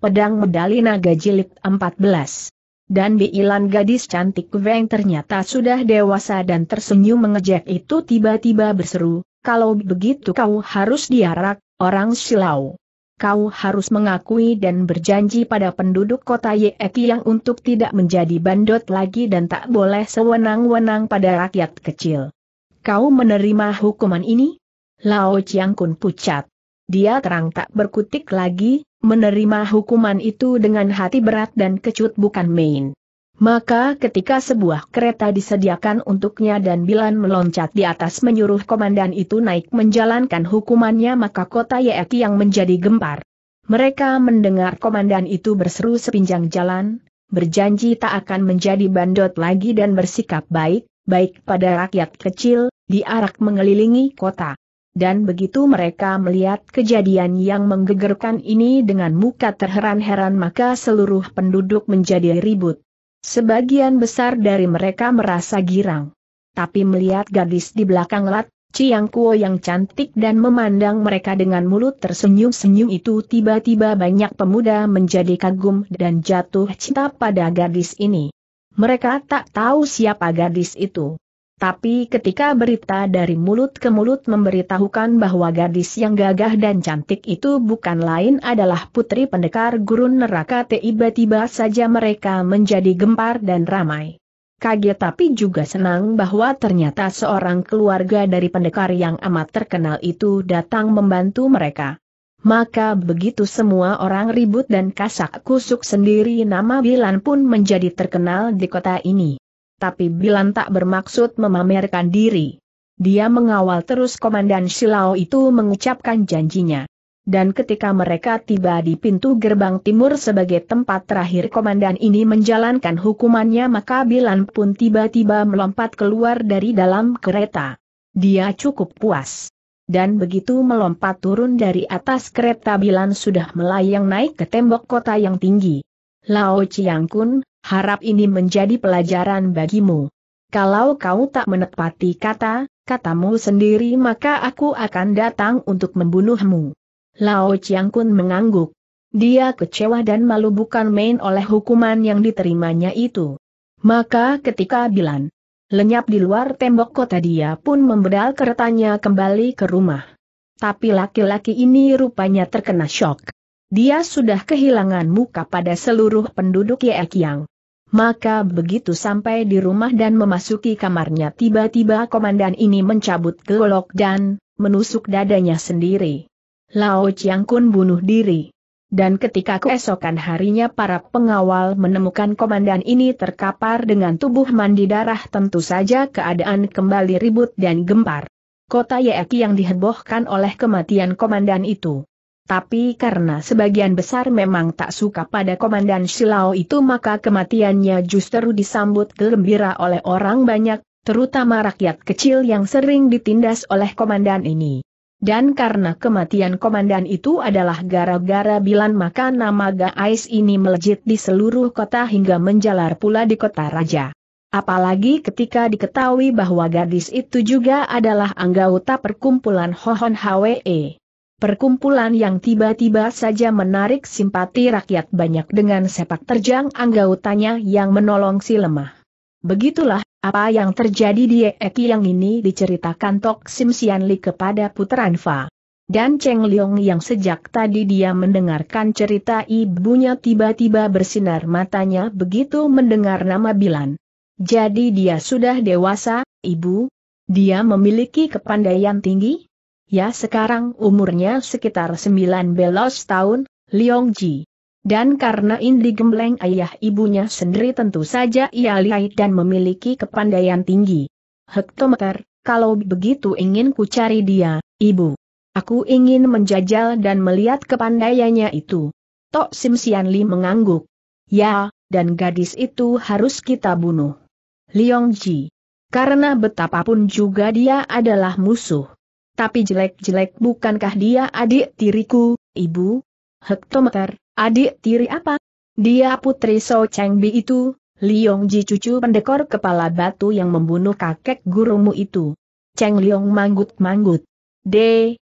Pedang Medali Naga Jilid 14 dan Biilan gadis cantik Weng ternyata sudah dewasa dan tersenyum mengejek itu tiba-tiba berseru, kalau begitu kau harus diarak, orang silau. Kau harus mengakui dan berjanji pada penduduk kota Yeki yang untuk tidak menjadi bandot lagi dan tak boleh sewenang-wenang pada rakyat kecil. Kau menerima hukuman ini? Lao Chiang Kun pucat dia terang tak berkutik lagi, menerima hukuman itu dengan hati berat dan kecut bukan main. Maka ketika sebuah kereta disediakan untuknya dan Bilan meloncat di atas menyuruh komandan itu naik menjalankan hukumannya maka kota Yeti yang menjadi gempar. Mereka mendengar komandan itu berseru sepinjang jalan, berjanji tak akan menjadi bandot lagi dan bersikap baik, baik pada rakyat kecil, diarak mengelilingi kota dan begitu mereka melihat kejadian yang menggegerkan ini dengan muka terheran-heran maka seluruh penduduk menjadi ribut. Sebagian besar dari mereka merasa girang. Tapi melihat gadis di belakang Lat, Ciang Kuo yang cantik dan memandang mereka dengan mulut tersenyum-senyum itu tiba-tiba banyak pemuda menjadi kagum dan jatuh cinta pada gadis ini. Mereka tak tahu siapa gadis itu. Tapi ketika berita dari mulut ke mulut memberitahukan bahwa gadis yang gagah dan cantik itu bukan lain adalah putri pendekar gurun neraka tiba-tiba saja mereka menjadi gempar dan ramai. Kaget tapi juga senang bahwa ternyata seorang keluarga dari pendekar yang amat terkenal itu datang membantu mereka. Maka begitu semua orang ribut dan kasak kusuk sendiri nama Bilan pun menjadi terkenal di kota ini tapi Bilan tak bermaksud memamerkan diri. Dia mengawal terus Komandan Silao itu mengucapkan janjinya. Dan ketika mereka tiba di pintu gerbang timur sebagai tempat terakhir komandan ini menjalankan hukumannya maka Bilan pun tiba-tiba melompat keluar dari dalam kereta. Dia cukup puas. Dan begitu melompat turun dari atas kereta Bilan sudah melayang naik ke tembok kota yang tinggi. Lao Chiang Kun, Harap ini menjadi pelajaran bagimu. Kalau kau tak menepati kata, katamu sendiri maka aku akan datang untuk membunuhmu. Lao Chiang Kun mengangguk. Dia kecewa dan malu bukan main oleh hukuman yang diterimanya itu. Maka ketika Bilan lenyap di luar tembok kota dia pun membedal keretanya kembali ke rumah. Tapi laki-laki ini rupanya terkena shock. Dia sudah kehilangan muka pada seluruh penduduk Yekiang. Maka begitu sampai di rumah dan memasuki kamarnya tiba-tiba komandan ini mencabut golok dan menusuk dadanya sendiri. Lao Chiang Kun bunuh diri. Dan ketika keesokan harinya para pengawal menemukan komandan ini terkapar dengan tubuh mandi darah tentu saja keadaan kembali ribut dan gempar. Kota Yeki yang dihebohkan oleh kematian komandan itu. Tapi karena sebagian besar memang tak suka pada Komandan Silao itu maka kematiannya justru disambut gembira oleh orang banyak, terutama rakyat kecil yang sering ditindas oleh komandan ini. Dan karena kematian komandan itu adalah gara-gara Bilan maka nama Gais ini melejit di seluruh kota hingga menjalar pula di kota raja. Apalagi ketika diketahui bahwa gadis itu juga adalah anggota perkumpulan Hohon Hwe. Perkumpulan yang tiba-tiba saja menarik simpati rakyat banyak dengan sepak terjang anggautanya yang menolong si lemah. Begitulah, apa yang terjadi di Eki yang ini diceritakan Tok Sim Sianli kepada Puteran Fa. Dan Cheng Leong yang sejak tadi dia mendengarkan cerita ibunya tiba-tiba bersinar matanya begitu mendengar nama Bilan. Jadi dia sudah dewasa, ibu? Dia memiliki kepandaian tinggi? Ya sekarang umurnya sekitar belas tahun, Liong Ji. Dan karena Indi gembleng ayah ibunya sendiri tentu saja ia lihai dan memiliki kepandaian tinggi. Hektometer, kalau begitu ingin ku cari dia, ibu. Aku ingin menjajal dan melihat kepandaiannya itu. Tok Sim Sian Li mengangguk. Ya, dan gadis itu harus kita bunuh. Liong Ji. Karena betapapun juga dia adalah musuh. Tapi jelek-jelek bukankah dia adik tiriku, ibu? Hektometer, adik tiri apa? Dia putri So Cheng Bi itu, Liong Ji cucu pendekor kepala batu yang membunuh kakek gurumu itu. Cheng Liong manggut-manggut. D,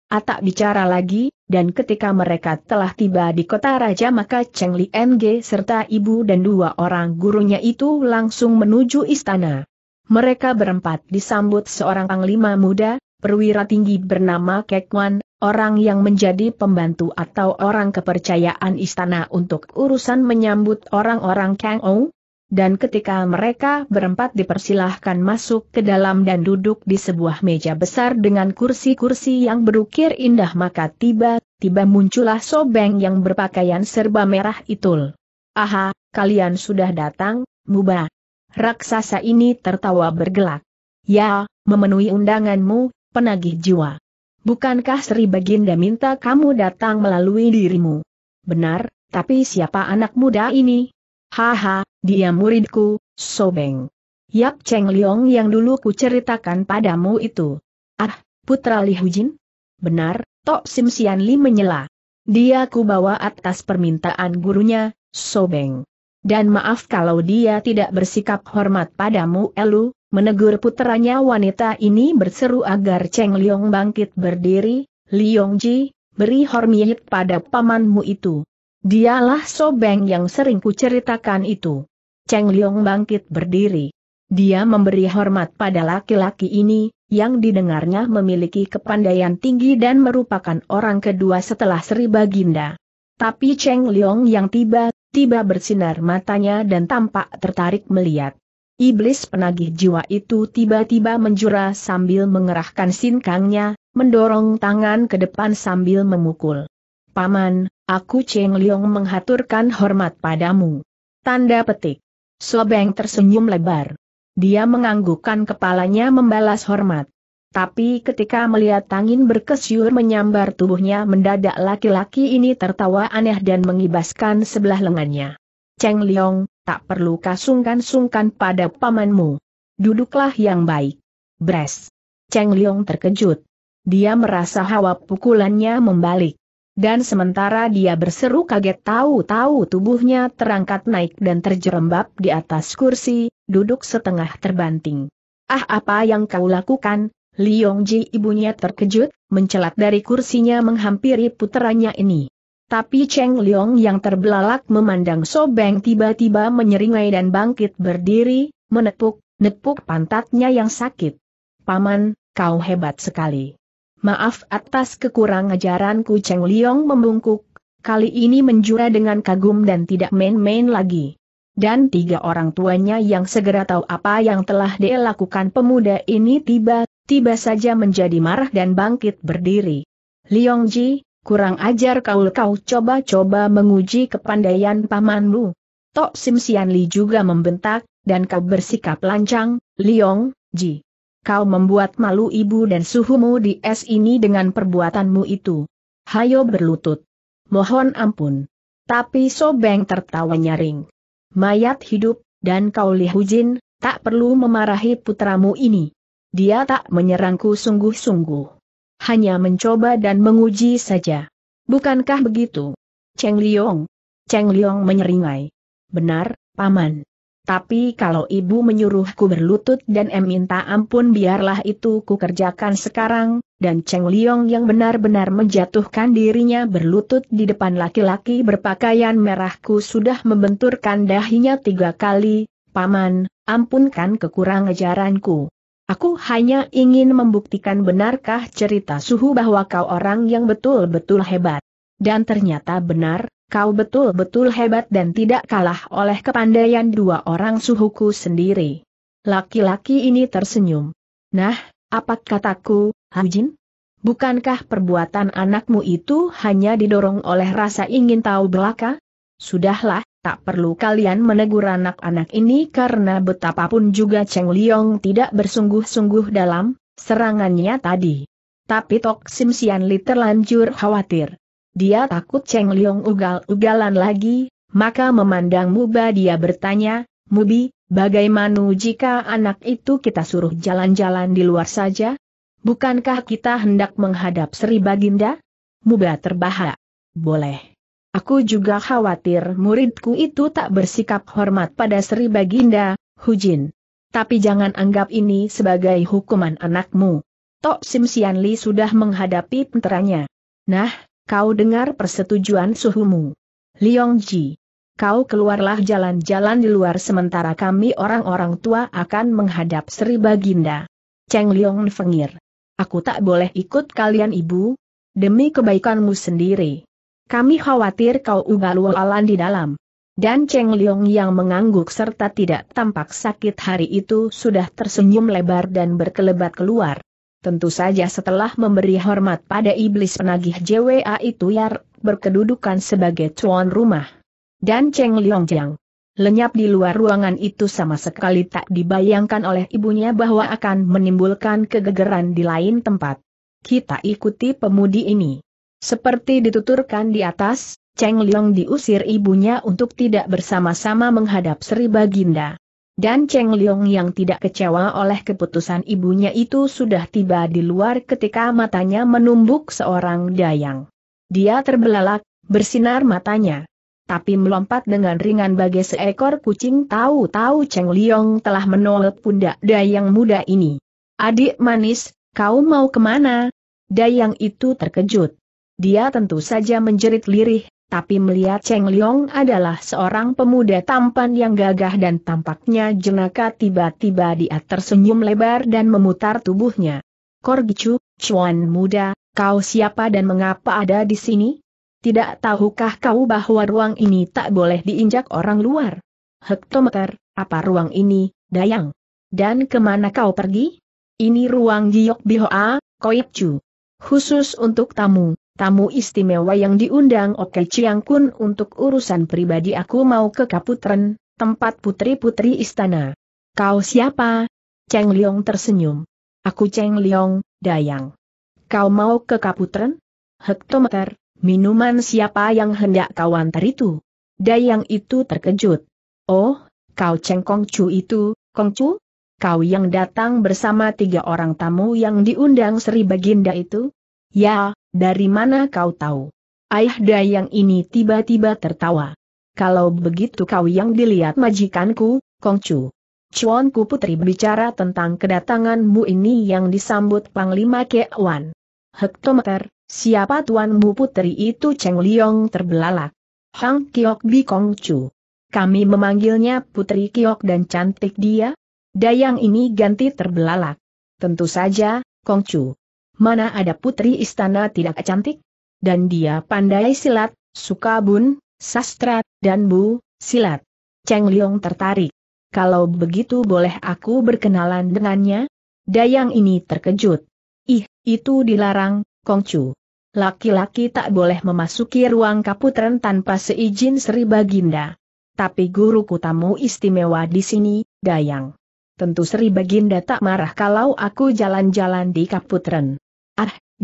Atak bicara lagi, dan ketika mereka telah tiba di kota raja maka Cheng Li NG serta ibu dan dua orang gurunya itu langsung menuju istana. Mereka berempat disambut seorang panglima muda, perwira tinggi bernama Kekwan, orang yang menjadi pembantu atau orang kepercayaan istana untuk urusan menyambut orang-orang Kang Ou, dan ketika mereka berempat dipersilahkan masuk ke dalam dan duduk di sebuah meja besar dengan kursi-kursi yang berukir indah maka tiba-tiba muncullah sobeng yang berpakaian serba merah itu. Aha, kalian sudah datang, Muba. Raksasa ini tertawa bergelak. Ya, memenuhi undanganmu, penagih jiwa. Bukankah Sri Baginda minta kamu datang melalui dirimu? Benar, tapi siapa anak muda ini? Haha, dia muridku, Sobeng. Yap Cheng Liong yang dulu kuceritakan padamu itu. Ah, putra Li Hujin? Benar, Tok Sim Sian Li menyela. Dia kubawa atas permintaan gurunya, Sobeng. Dan maaf kalau dia tidak bersikap hormat padamu Elu, Menegur putranya, wanita ini berseru agar Cheng Liong bangkit berdiri, Liong Ji, beri hormiyit pada pamanmu itu. Dialah Sobeng yang sering kuceritakan itu. Cheng Liong bangkit berdiri. Dia memberi hormat pada laki-laki ini, yang didengarnya memiliki kepandaian tinggi dan merupakan orang kedua setelah Sri Baginda. Tapi Cheng Liong yang tiba, tiba bersinar matanya dan tampak tertarik melihat. Iblis penagih jiwa itu tiba-tiba menjura sambil mengerahkan sinkangnya, mendorong tangan ke depan sambil memukul. Paman, aku Cheng Liong menghaturkan hormat padamu. Tanda petik. Sobeng tersenyum lebar. Dia menganggukkan kepalanya membalas hormat. Tapi ketika melihat angin berkesyur menyambar tubuhnya mendadak laki-laki ini tertawa aneh dan mengibaskan sebelah lengannya. Cheng Liong, tak perlu kasungkan-sungkan pada pamanmu. Duduklah yang baik. Bres. Cheng Liong terkejut. Dia merasa hawa pukulannya membalik. Dan sementara dia berseru kaget tahu-tahu tubuhnya terangkat naik dan terjerembab di atas kursi, duduk setengah terbanting. Ah apa yang kau lakukan, Liong Ji ibunya terkejut, mencelat dari kursinya menghampiri puteranya ini. Tapi Cheng Liang yang terbelalak memandang Sobeng tiba-tiba menyeringai dan bangkit berdiri, menepuk, nepuk pantatnya yang sakit. Paman, kau hebat sekali. Maaf atas kekurang ajaranku Cheng Liang membungkuk, kali ini menjura dengan kagum dan tidak main-main lagi. Dan tiga orang tuanya yang segera tahu apa yang telah dia lakukan pemuda ini tiba-tiba saja menjadi marah dan bangkit berdiri. Liang Ji, Kurang ajar kau kau coba-coba menguji kepandaian pamanmu. Tok Sim Sian Li juga membentak, dan kau bersikap lancang, Liong, Ji. Kau membuat malu ibu dan suhumu di es ini dengan perbuatanmu itu. Hayo berlutut. Mohon ampun. Tapi Sobeng tertawa nyaring. Mayat hidup, dan kau lihujin, tak perlu memarahi putramu ini. Dia tak menyerangku sungguh-sungguh hanya mencoba dan menguji saja. Bukankah begitu? Cheng Liong. Cheng Liong menyeringai. Benar, Paman. Tapi kalau ibu menyuruhku berlutut dan em minta ampun biarlah itu ku kerjakan sekarang, dan Cheng Liong yang benar-benar menjatuhkan dirinya berlutut di depan laki-laki berpakaian merahku sudah membenturkan dahinya tiga kali, Paman, ampunkan kekurang ajaranku. Aku hanya ingin membuktikan benarkah cerita suhu bahwa kau orang yang betul-betul hebat. Dan ternyata benar, kau betul-betul hebat dan tidak kalah oleh kepandaian dua orang suhuku sendiri. Laki-laki ini tersenyum. Nah, apa kataku, Hujin? Bukankah perbuatan anakmu itu hanya didorong oleh rasa ingin tahu belaka? Sudahlah, Tak perlu kalian menegur anak-anak ini karena betapapun juga Cheng Liong tidak bersungguh-sungguh dalam serangannya tadi. Tapi Tok Sim Sian Li terlanjur khawatir. Dia takut Cheng Liong ugal-ugalan lagi, maka memandang Muba dia bertanya, Mubi, bagaimana jika anak itu kita suruh jalan-jalan di luar saja? Bukankah kita hendak menghadap Sri Baginda? Muba terbahak. Boleh. Aku juga khawatir muridku itu tak bersikap hormat pada Sri Baginda, Hujin. Tapi jangan anggap ini sebagai hukuman anakmu. Tok Sim Sian Li sudah menghadapi penteranya. Nah, kau dengar persetujuan suhumu. Liong Ji. Kau keluarlah jalan-jalan di luar sementara kami orang-orang tua akan menghadap Sri Baginda. Cheng Liong Fengir. Aku tak boleh ikut kalian ibu. Demi kebaikanmu sendiri. Kami khawatir kau ugal-ugalan di dalam. Dan Cheng Liong yang mengangguk serta tidak tampak sakit hari itu sudah tersenyum lebar dan berkelebat keluar. Tentu saja setelah memberi hormat pada iblis penagih JWA itu Yar, berkedudukan sebagai tuan rumah. Dan Cheng Liong Jiang lenyap di luar ruangan itu sama sekali tak dibayangkan oleh ibunya bahwa akan menimbulkan kegegeran di lain tempat. Kita ikuti pemudi ini. Seperti dituturkan di atas, Cheng Liong diusir ibunya untuk tidak bersama-sama menghadap Sri Baginda. Dan Cheng Liong yang tidak kecewa oleh keputusan ibunya itu sudah tiba di luar ketika matanya menumbuk seorang dayang. Dia terbelalak, bersinar matanya. Tapi melompat dengan ringan bagai seekor kucing tahu-tahu Cheng Liong telah menolak pundak dayang muda ini. Adik manis, kau mau kemana? Dayang itu terkejut. Dia tentu saja menjerit lirih, tapi melihat Cheng Liong adalah seorang pemuda tampan yang gagah dan tampaknya jenaka tiba-tiba dia tersenyum lebar dan memutar tubuhnya. Korgicu, cuan muda, kau siapa dan mengapa ada di sini? Tidak tahukah kau bahwa ruang ini tak boleh diinjak orang luar? Hektometer, apa ruang ini, Dayang? Dan kemana kau pergi? Ini ruang Giok Bihoa, Koipcu. Khusus untuk tamu, tamu istimewa yang diundang Oke Chiang Kun untuk urusan pribadi aku mau ke Kaputren, tempat putri-putri istana. Kau siapa? Cheng Liong tersenyum. Aku Cheng Liong, Dayang. Kau mau ke Kaputren? Hektometer, minuman siapa yang hendak kau antar itu? Dayang itu terkejut. Oh, kau Cheng Kong Chu itu, Kong Chu? Kau yang datang bersama tiga orang tamu yang diundang Sri Baginda itu? Ya, dari mana kau tahu? Ayah Dayang ini tiba-tiba tertawa. Kalau begitu kau yang dilihat majikanku, Kongcu. Cuanku putri bicara tentang kedatanganmu ini yang disambut Panglima Kewan. Hektometer, siapa tuanmu putri itu Cheng Liong terbelalak. Hang Kiok Bi Kongcu. Kami memanggilnya Putri Kiok dan cantik dia. Dayang ini ganti terbelalak. Tentu saja, Kongcu mana ada putri istana tidak cantik? Dan dia pandai silat, suka bun, sastra, dan bu, silat. Cheng Liong tertarik. Kalau begitu boleh aku berkenalan dengannya? Dayang ini terkejut. Ih, itu dilarang, Kongcu. Laki-laki tak boleh memasuki ruang kaputren tanpa seizin Sri Baginda. Tapi guru kutamu istimewa di sini, Dayang. Tentu Sri Baginda tak marah kalau aku jalan-jalan di Kaputren.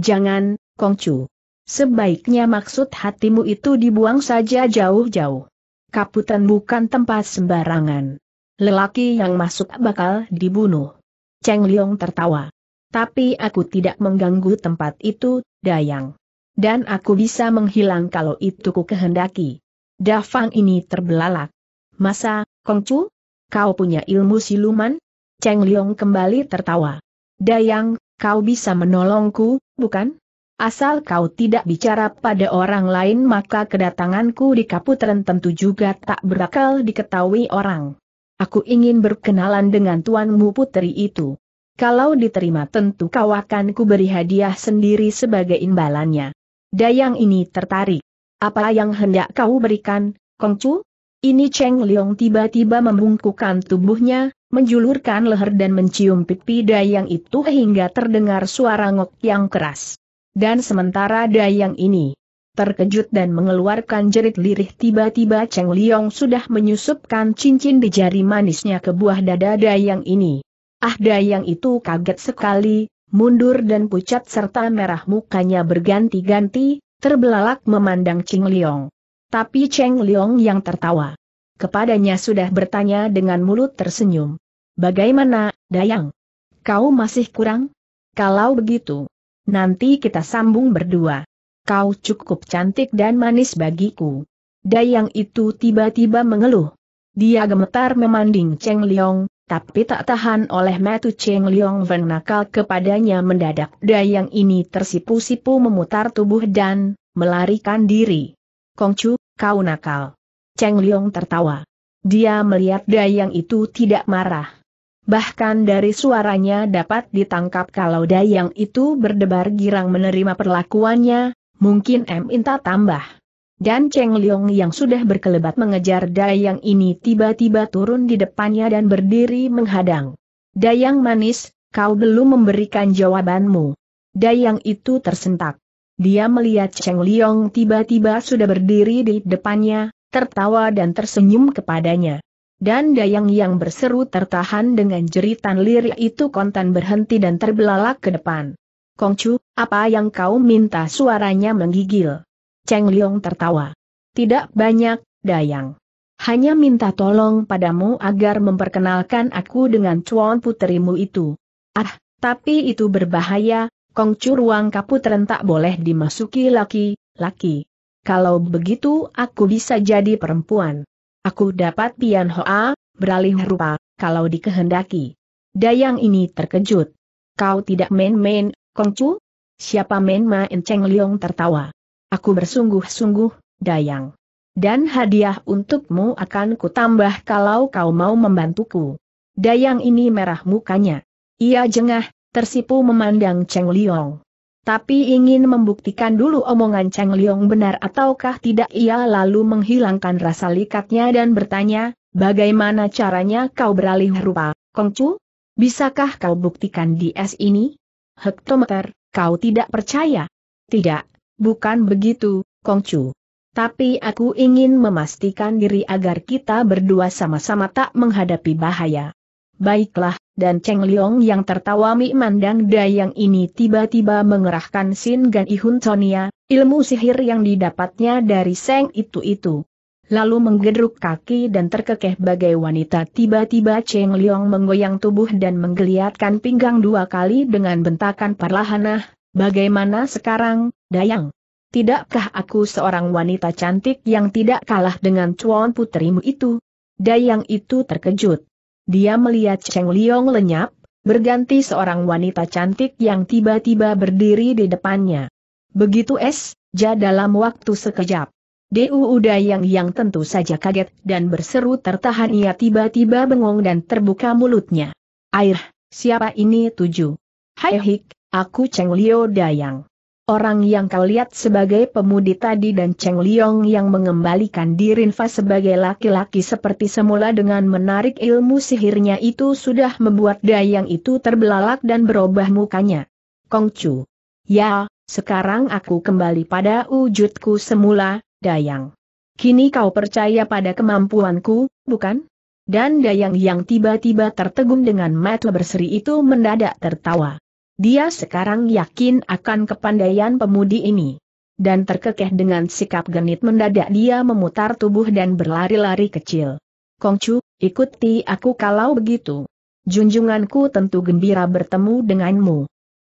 Jangan, Kongcu. Sebaiknya maksud hatimu itu dibuang saja jauh-jauh. Kaputan bukan tempat sembarangan. Lelaki yang masuk bakal dibunuh. Cheng Liong tertawa. Tapi aku tidak mengganggu tempat itu, Dayang. Dan aku bisa menghilang kalau itu ku kehendaki. Dafang ini terbelalak. Masa, Kongcu? Kau punya ilmu siluman? Cheng Liong kembali tertawa. Dayang, kau bisa menolongku, bukan? Asal kau tidak bicara pada orang lain maka kedatanganku di Kaputren tentu juga tak berakal diketahui orang. Aku ingin berkenalan dengan tuanmu putri itu. Kalau diterima tentu kau akan kuberi hadiah sendiri sebagai imbalannya. Dayang ini tertarik. Apa yang hendak kau berikan, Kongcu? Ini Cheng Leong tiba-tiba membungkukkan tubuhnya, menjulurkan leher dan mencium pipi Dayang itu hingga terdengar suara ngok yang keras. Dan sementara Dayang ini terkejut dan mengeluarkan jerit lirih tiba-tiba Cheng Liong sudah menyusupkan cincin di jari manisnya ke buah dada Dayang ini. Ah Dayang itu kaget sekali, mundur dan pucat serta merah mukanya berganti-ganti, terbelalak memandang Cheng Liong. Tapi Cheng Liong yang tertawa kepadanya sudah bertanya dengan mulut tersenyum. Bagaimana, Dayang? Kau masih kurang? Kalau begitu, nanti kita sambung berdua. Kau cukup cantik dan manis bagiku. Dayang itu tiba-tiba mengeluh. Dia gemetar memanding Cheng Liong, tapi tak tahan oleh metu Cheng Liong Wen nakal kepadanya mendadak dayang ini tersipu-sipu memutar tubuh dan melarikan diri. Kongcu, kau nakal. Cheng Liong tertawa. Dia melihat Dayang itu tidak marah. Bahkan dari suaranya dapat ditangkap kalau Dayang itu berdebar girang menerima perlakuannya, mungkin M Inta tambah. Dan Cheng Liong yang sudah berkelebat mengejar Dayang ini tiba-tiba turun di depannya dan berdiri menghadang. Dayang manis, kau belum memberikan jawabanmu. Dayang itu tersentak. Dia melihat Cheng Liong tiba-tiba sudah berdiri di depannya, tertawa dan tersenyum kepadanya. Dan dayang yang berseru tertahan dengan jeritan lirik itu kontan berhenti dan terbelalak ke depan. Kongcu, apa yang kau minta suaranya menggigil? Cheng Liong tertawa. Tidak banyak, dayang. Hanya minta tolong padamu agar memperkenalkan aku dengan cuan puterimu itu. Ah, tapi itu berbahaya, Kongcu ruang kaputren tak boleh dimasuki laki-laki kalau begitu aku bisa jadi perempuan. Aku dapat pian hoa, beralih rupa, kalau dikehendaki. Dayang ini terkejut. Kau tidak main-main, Kongcu? Siapa main-main Cheng Liong tertawa. Aku bersungguh-sungguh, Dayang. Dan hadiah untukmu akan kutambah kalau kau mau membantuku. Dayang ini merah mukanya. Ia jengah, tersipu memandang Cheng Liong tapi ingin membuktikan dulu omongan Cheng Liong benar ataukah tidak ia lalu menghilangkan rasa likatnya dan bertanya, bagaimana caranya kau beralih rupa, Kongcu? Bisakah kau buktikan di es ini? Hektometer, kau tidak percaya? Tidak, bukan begitu, Kongcu. Tapi aku ingin memastikan diri agar kita berdua sama-sama tak menghadapi bahaya. Baiklah, dan Cheng Liong yang tertawa memandang Dayang ini tiba-tiba mengerahkan Sin Gan Ihun Sonia, ilmu sihir yang didapatnya dari Seng itu-itu. Lalu menggedruk kaki dan terkekeh bagai wanita tiba-tiba Cheng Liong menggoyang tubuh dan menggeliatkan pinggang dua kali dengan bentakan perlahanah, bagaimana sekarang, Dayang? Tidakkah aku seorang wanita cantik yang tidak kalah dengan cuan putrimu itu? Dayang itu terkejut. Dia melihat Cheng Liong lenyap, berganti seorang wanita cantik yang tiba-tiba berdiri di depannya. Begitu es, ja dalam waktu sekejap. Du Udayang yang tentu saja kaget dan berseru tertahan ia tiba-tiba bengong dan terbuka mulutnya. Air, siapa ini tuju? Hai Hik, aku Cheng Liu Dayang orang yang kau lihat sebagai pemudi tadi dan Cheng Liong yang mengembalikan Dirinfa sebagai laki-laki seperti semula dengan menarik ilmu sihirnya itu sudah membuat dayang itu terbelalak dan berubah mukanya. Kongcu. Ya, sekarang aku kembali pada wujudku semula, dayang. Kini kau percaya pada kemampuanku, bukan? Dan dayang yang tiba-tiba tertegun dengan mata berseri itu mendadak tertawa. Dia sekarang yakin akan kepandaian pemudi ini. Dan terkekeh dengan sikap genit mendadak dia memutar tubuh dan berlari-lari kecil. Kongcu, ikuti aku kalau begitu. Junjunganku tentu gembira bertemu denganmu.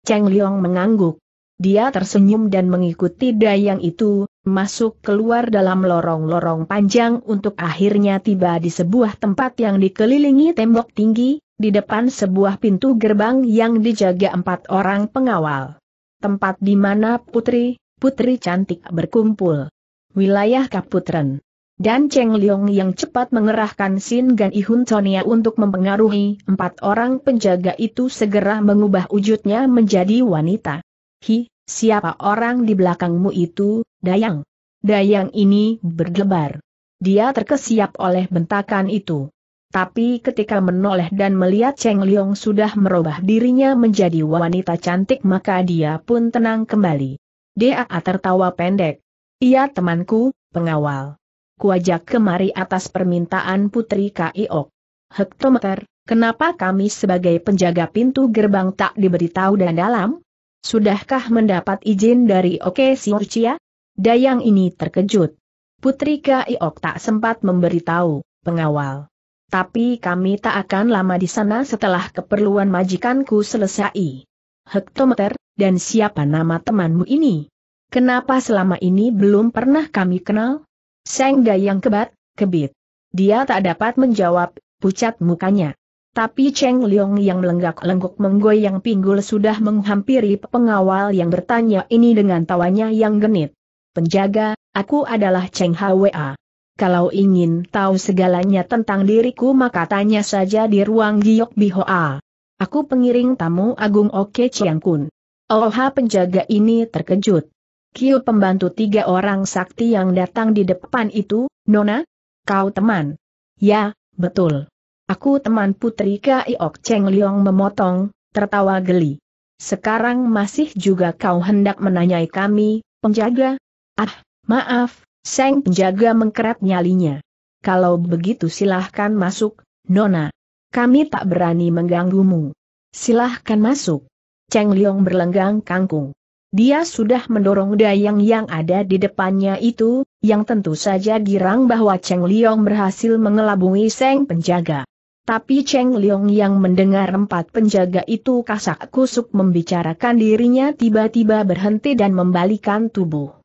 Cheng Liong mengangguk. Dia tersenyum dan mengikuti dayang itu, masuk keluar dalam lorong-lorong panjang untuk akhirnya tiba di sebuah tempat yang dikelilingi tembok tinggi, di depan sebuah pintu gerbang yang dijaga empat orang pengawal. Tempat di mana putri, putri cantik berkumpul. Wilayah Kaputren. Dan Cheng Liang yang cepat mengerahkan Sin Gan Ihun Sonia untuk mempengaruhi empat orang penjaga itu segera mengubah wujudnya menjadi wanita. Hi, siapa orang di belakangmu itu, Dayang? Dayang ini berdebar. Dia terkesiap oleh bentakan itu tapi ketika menoleh dan melihat Cheng Liong sudah merubah dirinya menjadi wanita cantik maka dia pun tenang kembali. Dia tertawa pendek. Ia temanku, pengawal. Kuajak kemari atas permintaan Putri Kaiok. Hektometer, kenapa kami sebagai penjaga pintu gerbang tak diberitahu dan dalam? Sudahkah mendapat izin dari Oke Siurcia? Dayang ini terkejut. Putri Kaiok tak sempat memberitahu, pengawal. Tapi kami tak akan lama di sana setelah keperluan majikanku selesai. Hektometer, dan siapa nama temanmu ini? Kenapa selama ini belum pernah kami kenal? Sengga yang kebat, kebit. Dia tak dapat menjawab, pucat mukanya. Tapi Cheng Leong yang melenggak lengkuk menggoyang pinggul sudah menghampiri pengawal yang bertanya ini dengan tawanya yang genit. Penjaga, aku adalah Cheng Hwa kalau ingin tahu segalanya tentang diriku maka tanya saja di ruang Giok Bihoa. Aku pengiring tamu Agung Oke Chiang Kun. Oha penjaga ini terkejut. Kiu pembantu tiga orang sakti yang datang di depan itu, Nona? Kau teman? Ya, betul. Aku teman Putri Ok Cheng Liong memotong, tertawa geli. Sekarang masih juga kau hendak menanyai kami, penjaga? Ah, maaf, Seng penjaga mengkerat nyalinya. Kalau begitu silahkan masuk, Nona. Kami tak berani mengganggumu. Silahkan masuk. Cheng Liong berlenggang kangkung. Dia sudah mendorong dayang yang ada di depannya itu, yang tentu saja girang bahwa Cheng Liong berhasil mengelabui Seng penjaga. Tapi Cheng Liong yang mendengar empat penjaga itu kasak kusuk membicarakan dirinya tiba-tiba berhenti dan membalikan tubuh.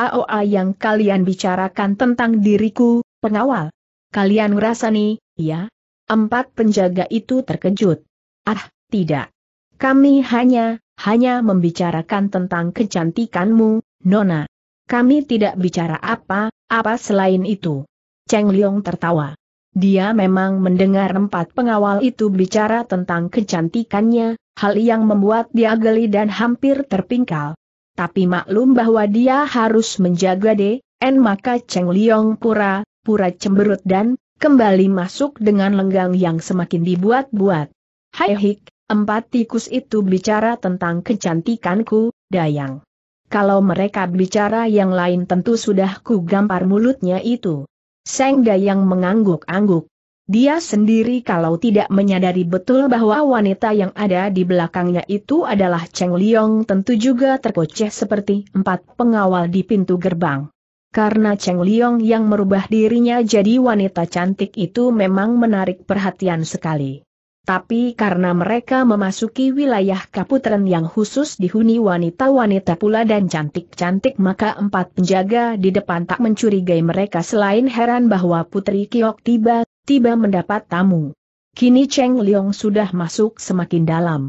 AOA yang kalian bicarakan tentang diriku, pengawal. Kalian nih, ya? Empat penjaga itu terkejut. Ah, tidak. Kami hanya, hanya membicarakan tentang kecantikanmu, Nona. Kami tidak bicara apa-apa selain itu. Cheng Liong tertawa. Dia memang mendengar empat pengawal itu bicara tentang kecantikannya, hal yang membuat dia geli dan hampir terpingkal tapi maklum bahwa dia harus menjaga D, N maka Cheng Liong pura, pura cemberut dan, kembali masuk dengan lenggang yang semakin dibuat-buat. Hai hik, empat tikus itu bicara tentang kecantikanku, dayang. Kalau mereka bicara yang lain tentu sudah ku gampar mulutnya itu. Seng Dayang mengangguk-angguk. Dia sendiri kalau tidak menyadari betul bahwa wanita yang ada di belakangnya itu adalah Cheng Liong tentu juga terkoceh seperti empat pengawal di pintu gerbang. Karena Cheng Liong yang merubah dirinya jadi wanita cantik itu memang menarik perhatian sekali. Tapi karena mereka memasuki wilayah Kaputren yang khusus dihuni wanita-wanita pula dan cantik-cantik maka empat penjaga di depan tak mencurigai mereka selain heran bahwa Putri Kiok tiba tiba mendapat tamu. Kini Cheng Liong sudah masuk semakin dalam.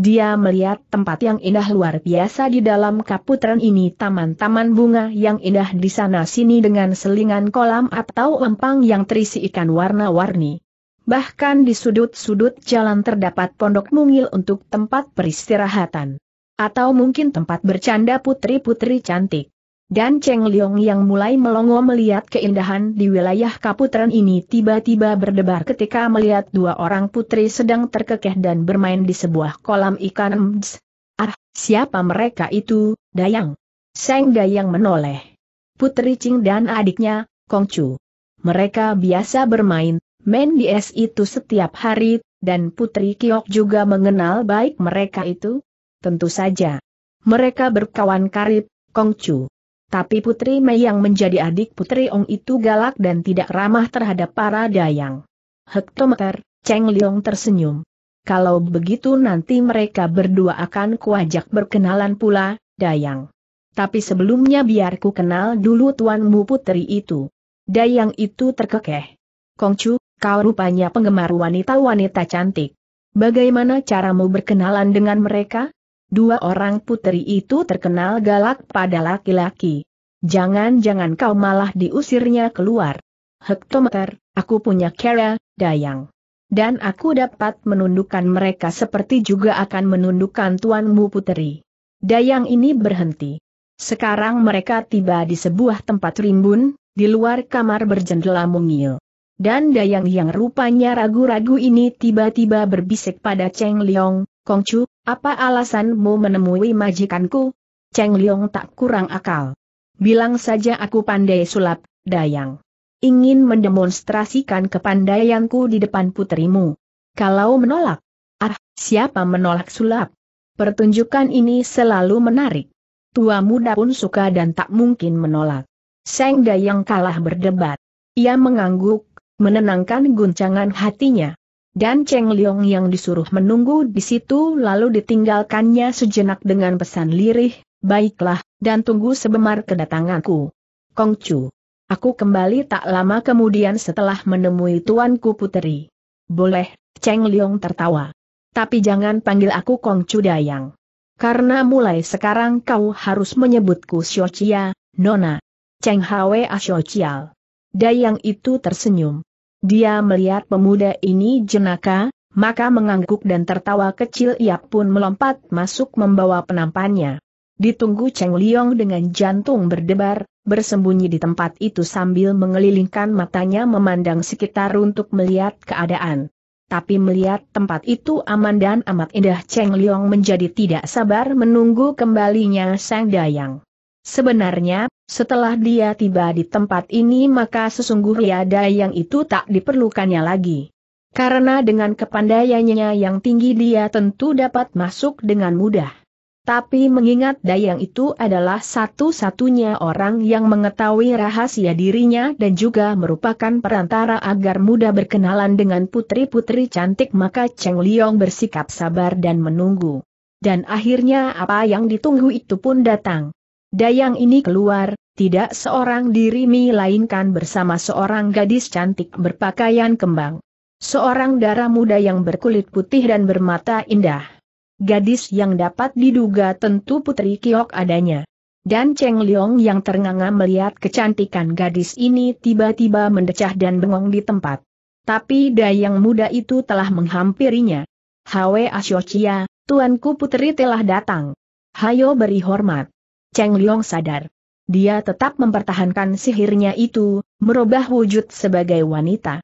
Dia melihat tempat yang indah luar biasa di dalam kaputren ini taman-taman bunga yang indah di sana-sini dengan selingan kolam atau empang yang terisi ikan warna-warni. Bahkan di sudut-sudut jalan terdapat pondok mungil untuk tempat peristirahatan. Atau mungkin tempat bercanda putri-putri cantik. Dan Cheng Liong yang mulai melongo melihat keindahan di wilayah Kaputren ini tiba-tiba berdebar ketika melihat dua orang putri sedang terkekeh dan bermain di sebuah kolam ikan ems. Ah, siapa mereka itu, Dayang? Seng Dayang menoleh. Putri Ching dan adiknya, Kong Chu. Mereka biasa bermain, main di es itu setiap hari, dan Putri Kiok juga mengenal baik mereka itu. Tentu saja. Mereka berkawan karib, Kong Chu. Tapi Putri Mei yang menjadi adik Putri Ong itu galak dan tidak ramah terhadap para dayang. Hektometer, Cheng Liong tersenyum. Kalau begitu nanti mereka berdua akan kuajak berkenalan pula, dayang. Tapi sebelumnya biarku kenal dulu tuanmu putri itu. Dayang itu terkekeh. Kongcu, kau rupanya penggemar wanita-wanita cantik. Bagaimana caramu berkenalan dengan mereka? Dua orang putri itu terkenal galak pada laki-laki. Jangan-jangan kau malah diusirnya keluar. Hektometer, aku punya Kera, Dayang. Dan aku dapat menundukkan mereka seperti juga akan menundukkan tuanmu puteri. Dayang ini berhenti. Sekarang mereka tiba di sebuah tempat rimbun, di luar kamar berjendela mungil. Dan Dayang yang rupanya ragu-ragu ini tiba-tiba berbisik pada Cheng Leong, Kongcu, apa alasanmu menemui majikanku? Cheng Liong tak kurang akal. Bilang saja aku pandai sulap, Dayang. Ingin mendemonstrasikan kepandaianku di depan putrimu. Kalau menolak, ah, siapa menolak sulap? Pertunjukan ini selalu menarik. Tua muda pun suka dan tak mungkin menolak. Seng Dayang kalah berdebat. Ia mengangguk, menenangkan guncangan hatinya dan Cheng Liong yang disuruh menunggu di situ lalu ditinggalkannya sejenak dengan pesan lirih, baiklah, dan tunggu sebentar kedatanganku. Kong Chu. Aku kembali tak lama kemudian setelah menemui tuanku puteri. Boleh, Cheng Liong tertawa. Tapi jangan panggil aku Kong Chu Dayang. Karena mulai sekarang kau harus menyebutku Xiochia, Nona. Cheng Hwa Asocial. Dayang itu tersenyum. Dia melihat pemuda ini jenaka, maka mengangguk dan tertawa kecil ia pun melompat masuk membawa penampannya. Ditunggu Cheng Liong dengan jantung berdebar, bersembunyi di tempat itu sambil mengelilingkan matanya memandang sekitar untuk melihat keadaan. Tapi melihat tempat itu aman dan amat indah Cheng Liong menjadi tidak sabar menunggu kembalinya Sang Dayang. Sebenarnya, setelah dia tiba di tempat ini maka sesungguhnya dayang itu tak diperlukannya lagi. Karena dengan kepandaiannya yang tinggi dia tentu dapat masuk dengan mudah. Tapi mengingat dayang itu adalah satu-satunya orang yang mengetahui rahasia dirinya dan juga merupakan perantara agar mudah berkenalan dengan putri-putri cantik maka Cheng Liong bersikap sabar dan menunggu. Dan akhirnya apa yang ditunggu itu pun datang. Dayang ini keluar, tidak seorang diri melainkan bersama seorang gadis cantik berpakaian kembang. Seorang darah muda yang berkulit putih dan bermata indah. Gadis yang dapat diduga tentu putri Kiok adanya. Dan Cheng Liang yang ternganga melihat kecantikan gadis ini tiba-tiba mendecah dan bengong di tempat. Tapi dayang muda itu telah menghampirinya. Hwe Asyocia, tuanku putri telah datang. Hayo beri hormat. Cheng Liong sadar. Dia tetap mempertahankan sihirnya itu, merubah wujud sebagai wanita.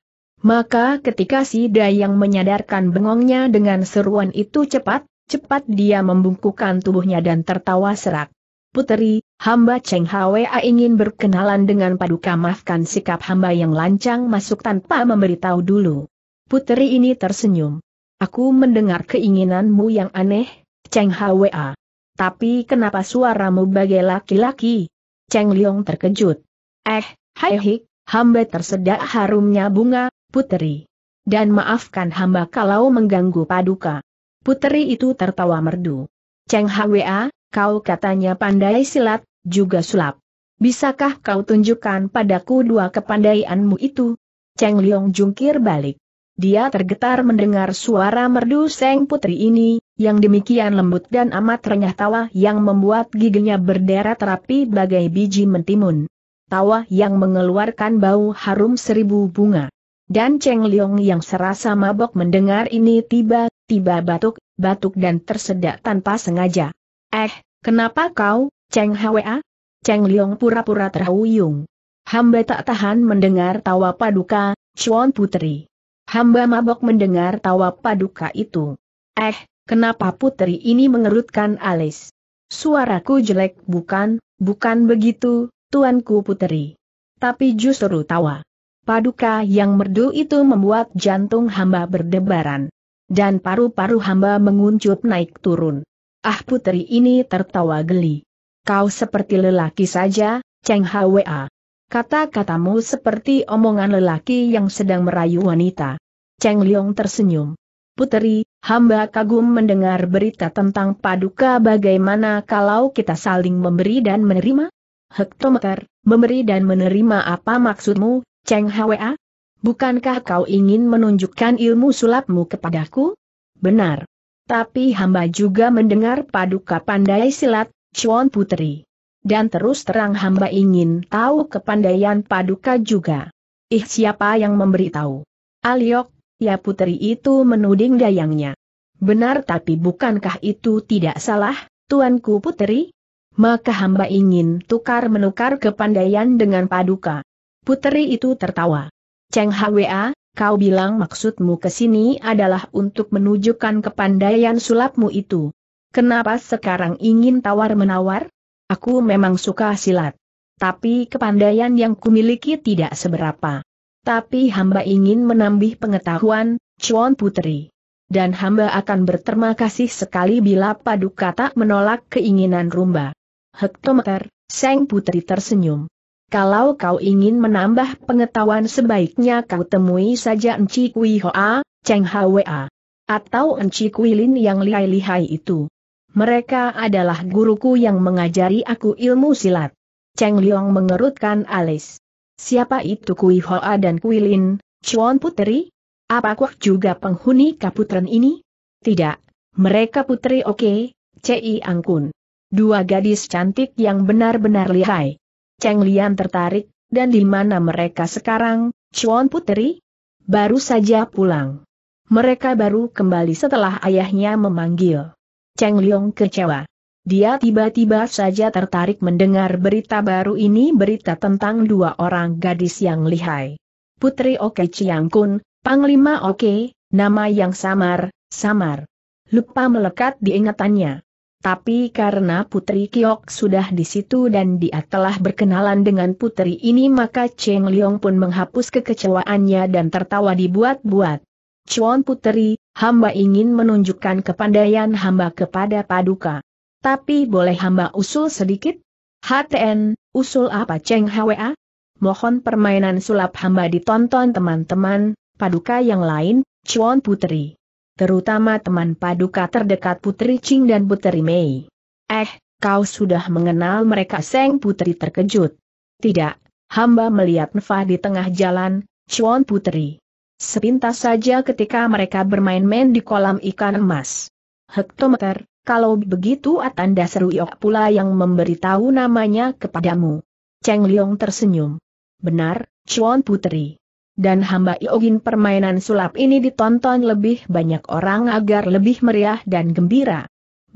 Maka ketika si Dayang menyadarkan bengongnya dengan seruan itu cepat, cepat dia membungkukkan tubuhnya dan tertawa serak. Puteri, hamba Cheng Hwa ingin berkenalan dengan paduka maafkan sikap hamba yang lancang masuk tanpa memberitahu dulu. Puteri ini tersenyum. Aku mendengar keinginanmu yang aneh, Cheng Hwa. Tapi kenapa suaramu bagai laki-laki? Cheng Liong terkejut. Eh, hai hik, hamba tersedak harumnya bunga, puteri. Dan maafkan hamba kalau mengganggu paduka. Puteri itu tertawa merdu. Cheng Hwa, kau katanya pandai silat, juga sulap. Bisakah kau tunjukkan padaku dua kepandaianmu itu? Cheng Liong jungkir balik. Dia tergetar mendengar suara merdu Seng Putri ini, yang demikian lembut dan amat renyah tawa yang membuat giginya berderet rapi bagai biji mentimun. Tawa yang mengeluarkan bau harum seribu bunga. Dan Cheng Liong yang serasa mabok mendengar ini tiba-tiba batuk, batuk dan tersedak tanpa sengaja. Eh, kenapa kau, Cheng Hwa? Cheng Liong pura-pura terhuyung. Hamba tak tahan mendengar tawa paduka, Chuan Putri. Hamba mabok mendengar tawa paduka itu. Eh, kenapa putri ini mengerutkan alis? Suaraku jelek bukan, bukan begitu, tuanku putri. Tapi justru tawa. Paduka yang merdu itu membuat jantung hamba berdebaran. Dan paru-paru hamba menguncup naik turun. Ah putri ini tertawa geli. Kau seperti lelaki saja, Cheng Hwa. Kata-katamu seperti omongan lelaki yang sedang merayu wanita. Cheng Liong tersenyum. Puteri, hamba kagum mendengar berita tentang paduka bagaimana kalau kita saling memberi dan menerima? Hektometer, memberi dan menerima apa maksudmu, Cheng Hwa? Bukankah kau ingin menunjukkan ilmu sulapmu kepadaku? Benar. Tapi hamba juga mendengar paduka pandai silat, Chuan Puteri dan terus terang hamba ingin tahu kepandaian paduka juga. Ih siapa yang memberitahu? Aliok, ya putri itu menuding dayangnya. Benar tapi bukankah itu tidak salah, tuanku putri? Maka hamba ingin tukar-menukar kepandaian dengan paduka. Putri itu tertawa. Ceng Hwa, kau bilang maksudmu ke sini adalah untuk menunjukkan kepandaian sulapmu itu. Kenapa sekarang ingin tawar-menawar? Aku memang suka silat. Tapi kepandaian yang kumiliki tidak seberapa. Tapi hamba ingin menambah pengetahuan, Chuan Putri. Dan hamba akan berterima kasih sekali bila paduka tak menolak keinginan rumba. Hektometer, Seng Putri tersenyum. Kalau kau ingin menambah pengetahuan sebaiknya kau temui saja Enci Kui Hoa, Cheng Hwa. Atau Enci Kui Lin yang lihai-lihai itu. Mereka adalah guruku yang mengajari aku ilmu silat. Cheng Liong mengerutkan alis. Siapa itu Kui Hoa dan Kui Lin, Chuan Putri? Apa aku juga penghuni kaputren ini? Tidak, mereka putri oke, okay, Cei Angkun. Dua gadis cantik yang benar-benar lihai. Cheng Lian tertarik, dan di mana mereka sekarang, Chuan Putri? Baru saja pulang. Mereka baru kembali setelah ayahnya memanggil. Cheng Liong kecewa. Dia tiba-tiba saja tertarik mendengar berita baru ini berita tentang dua orang gadis yang lihai. Putri Oke Chiang Kun, Panglima Oke, nama yang samar, samar. Lupa melekat di ingatannya. Tapi karena Putri Kiok sudah di situ dan dia telah berkenalan dengan putri ini maka Cheng Liong pun menghapus kekecewaannya dan tertawa dibuat-buat. Chuan Putri, hamba ingin menunjukkan kepandaian hamba kepada Paduka. Tapi boleh hamba usul sedikit? HTN, usul apa Ceng HWA? Mohon permainan sulap hamba ditonton teman-teman, Paduka yang lain, Chuan Putri. Terutama teman Paduka terdekat Putri Ching dan Putri Mei. Eh, kau sudah mengenal mereka Seng Putri terkejut. Tidak, hamba melihat Nfa di tengah jalan, Chuan Putri. Sepintas saja ketika mereka bermain-main di kolam ikan emas. Hektometer, kalau begitu Atanda Seruiok pula yang memberitahu namanya kepadamu. Cheng Liong tersenyum. Benar, Chuan Putri. Dan hamba Iogin permainan sulap ini ditonton lebih banyak orang agar lebih meriah dan gembira.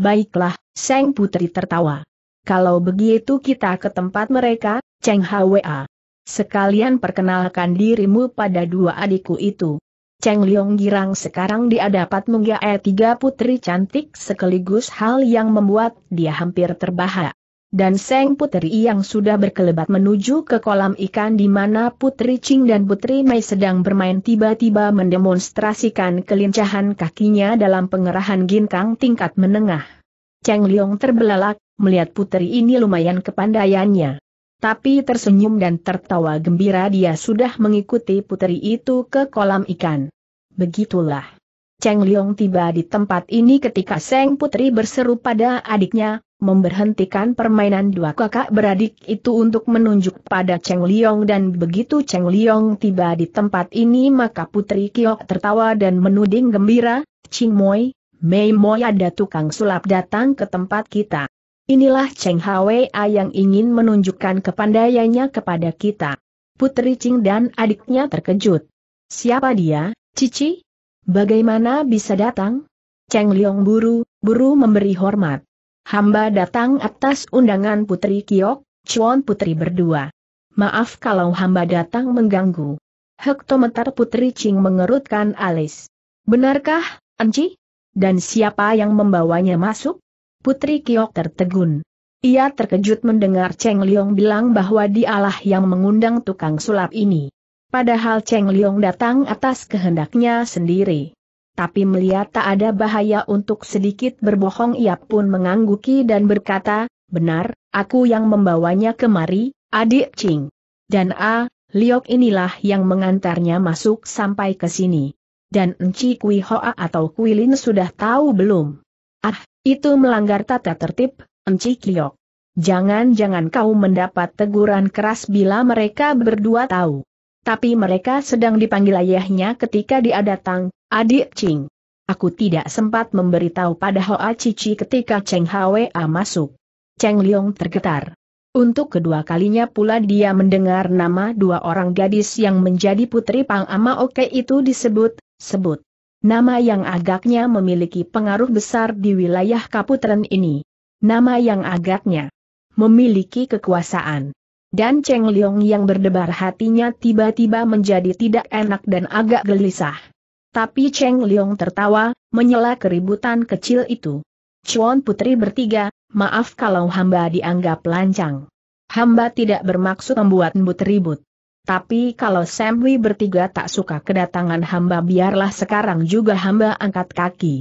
Baiklah, Seng Putri tertawa. Kalau begitu kita ke tempat mereka, Cheng Hwa. Sekalian perkenalkan dirimu pada dua adikku itu. Cheng Liong Girang sekarang dia dapat menggae tiga putri cantik sekaligus hal yang membuat dia hampir terbahak. Dan Seng Putri yang sudah berkelebat menuju ke kolam ikan di mana Putri Ching dan Putri Mei sedang bermain tiba-tiba mendemonstrasikan kelincahan kakinya dalam pengerahan ginkang tingkat menengah. Cheng Liong terbelalak, melihat putri ini lumayan kepandaiannya tapi tersenyum dan tertawa gembira dia sudah mengikuti putri itu ke kolam ikan. Begitulah. Cheng Liong tiba di tempat ini ketika Seng Putri berseru pada adiknya, memberhentikan permainan dua kakak beradik itu untuk menunjuk pada Cheng Liong dan begitu Cheng Liong tiba di tempat ini maka Putri Kiok tertawa dan menuding gembira, Ching Moi, Mei Moi ada tukang sulap datang ke tempat kita. Inilah Cheng Hwa yang ingin menunjukkan kepandaiannya kepada kita. Putri Ching dan adiknya terkejut. Siapa dia, Cici? Bagaimana bisa datang? Cheng Liong buru, buru memberi hormat. Hamba datang atas undangan Putri Kiok, Chuan Putri berdua. Maaf kalau hamba datang mengganggu. Hektometer Putri Ching mengerutkan alis. Benarkah, Anci? Dan siapa yang membawanya masuk? Putri Kiok tertegun. Ia terkejut mendengar Cheng Liong bilang bahwa dialah yang mengundang tukang sulap ini. Padahal Cheng Liong datang atas kehendaknya sendiri. Tapi melihat tak ada bahaya untuk sedikit berbohong ia pun mengangguki dan berkata, benar, aku yang membawanya kemari, adik Ching. Dan A, Liok inilah yang mengantarnya masuk sampai ke sini. Dan Enci Kui Hoa atau Kui Lin sudah tahu belum? Ah, itu melanggar tata tertib, Enci Kiok. Jangan-jangan kau mendapat teguran keras bila mereka berdua tahu. Tapi mereka sedang dipanggil ayahnya ketika dia datang, adik Ching. Aku tidak sempat memberitahu pada Hoa Cici ketika Cheng Hwa masuk. Cheng Liong tergetar. Untuk kedua kalinya pula dia mendengar nama dua orang gadis yang menjadi putri Pang Ama Oke itu disebut, sebut. Nama yang agaknya memiliki pengaruh besar di wilayah Kaputren ini. Nama yang agaknya memiliki kekuasaan. Dan Cheng Liang yang berdebar hatinya tiba-tiba menjadi tidak enak dan agak gelisah. Tapi Cheng Liang tertawa, menyela keributan kecil itu. Chuan Putri bertiga, maaf kalau hamba dianggap lancang. Hamba tidak bermaksud membuatmu ribut. Tapi kalau Samwi bertiga tak suka kedatangan hamba biarlah sekarang juga hamba angkat kaki.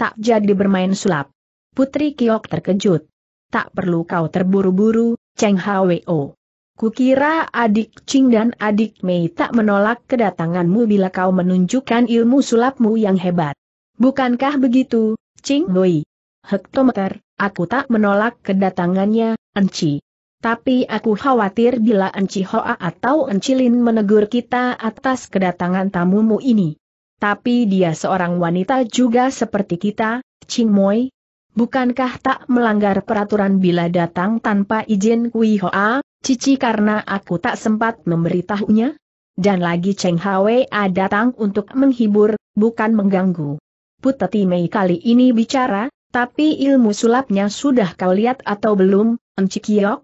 Tak jadi bermain sulap. Putri Kiok terkejut. Tak perlu kau terburu-buru, Cheng Hwo. Kukira adik Ching dan adik Mei tak menolak kedatanganmu bila kau menunjukkan ilmu sulapmu yang hebat. Bukankah begitu, Ching Wei? Hektometer, aku tak menolak kedatangannya, Enci. Tapi aku khawatir bila Enci Hoa atau Encilin menegur kita atas kedatangan tamumu ini. Tapi dia seorang wanita juga seperti kita, Ching Moi. Bukankah tak melanggar peraturan bila datang tanpa izin Kui Hoa, Cici karena aku tak sempat memberitahunya? Dan lagi Cheng Hwe ada datang untuk menghibur, bukan mengganggu. Putati Mei kali ini bicara, tapi ilmu sulapnya sudah kau lihat atau belum, Enci Kiok?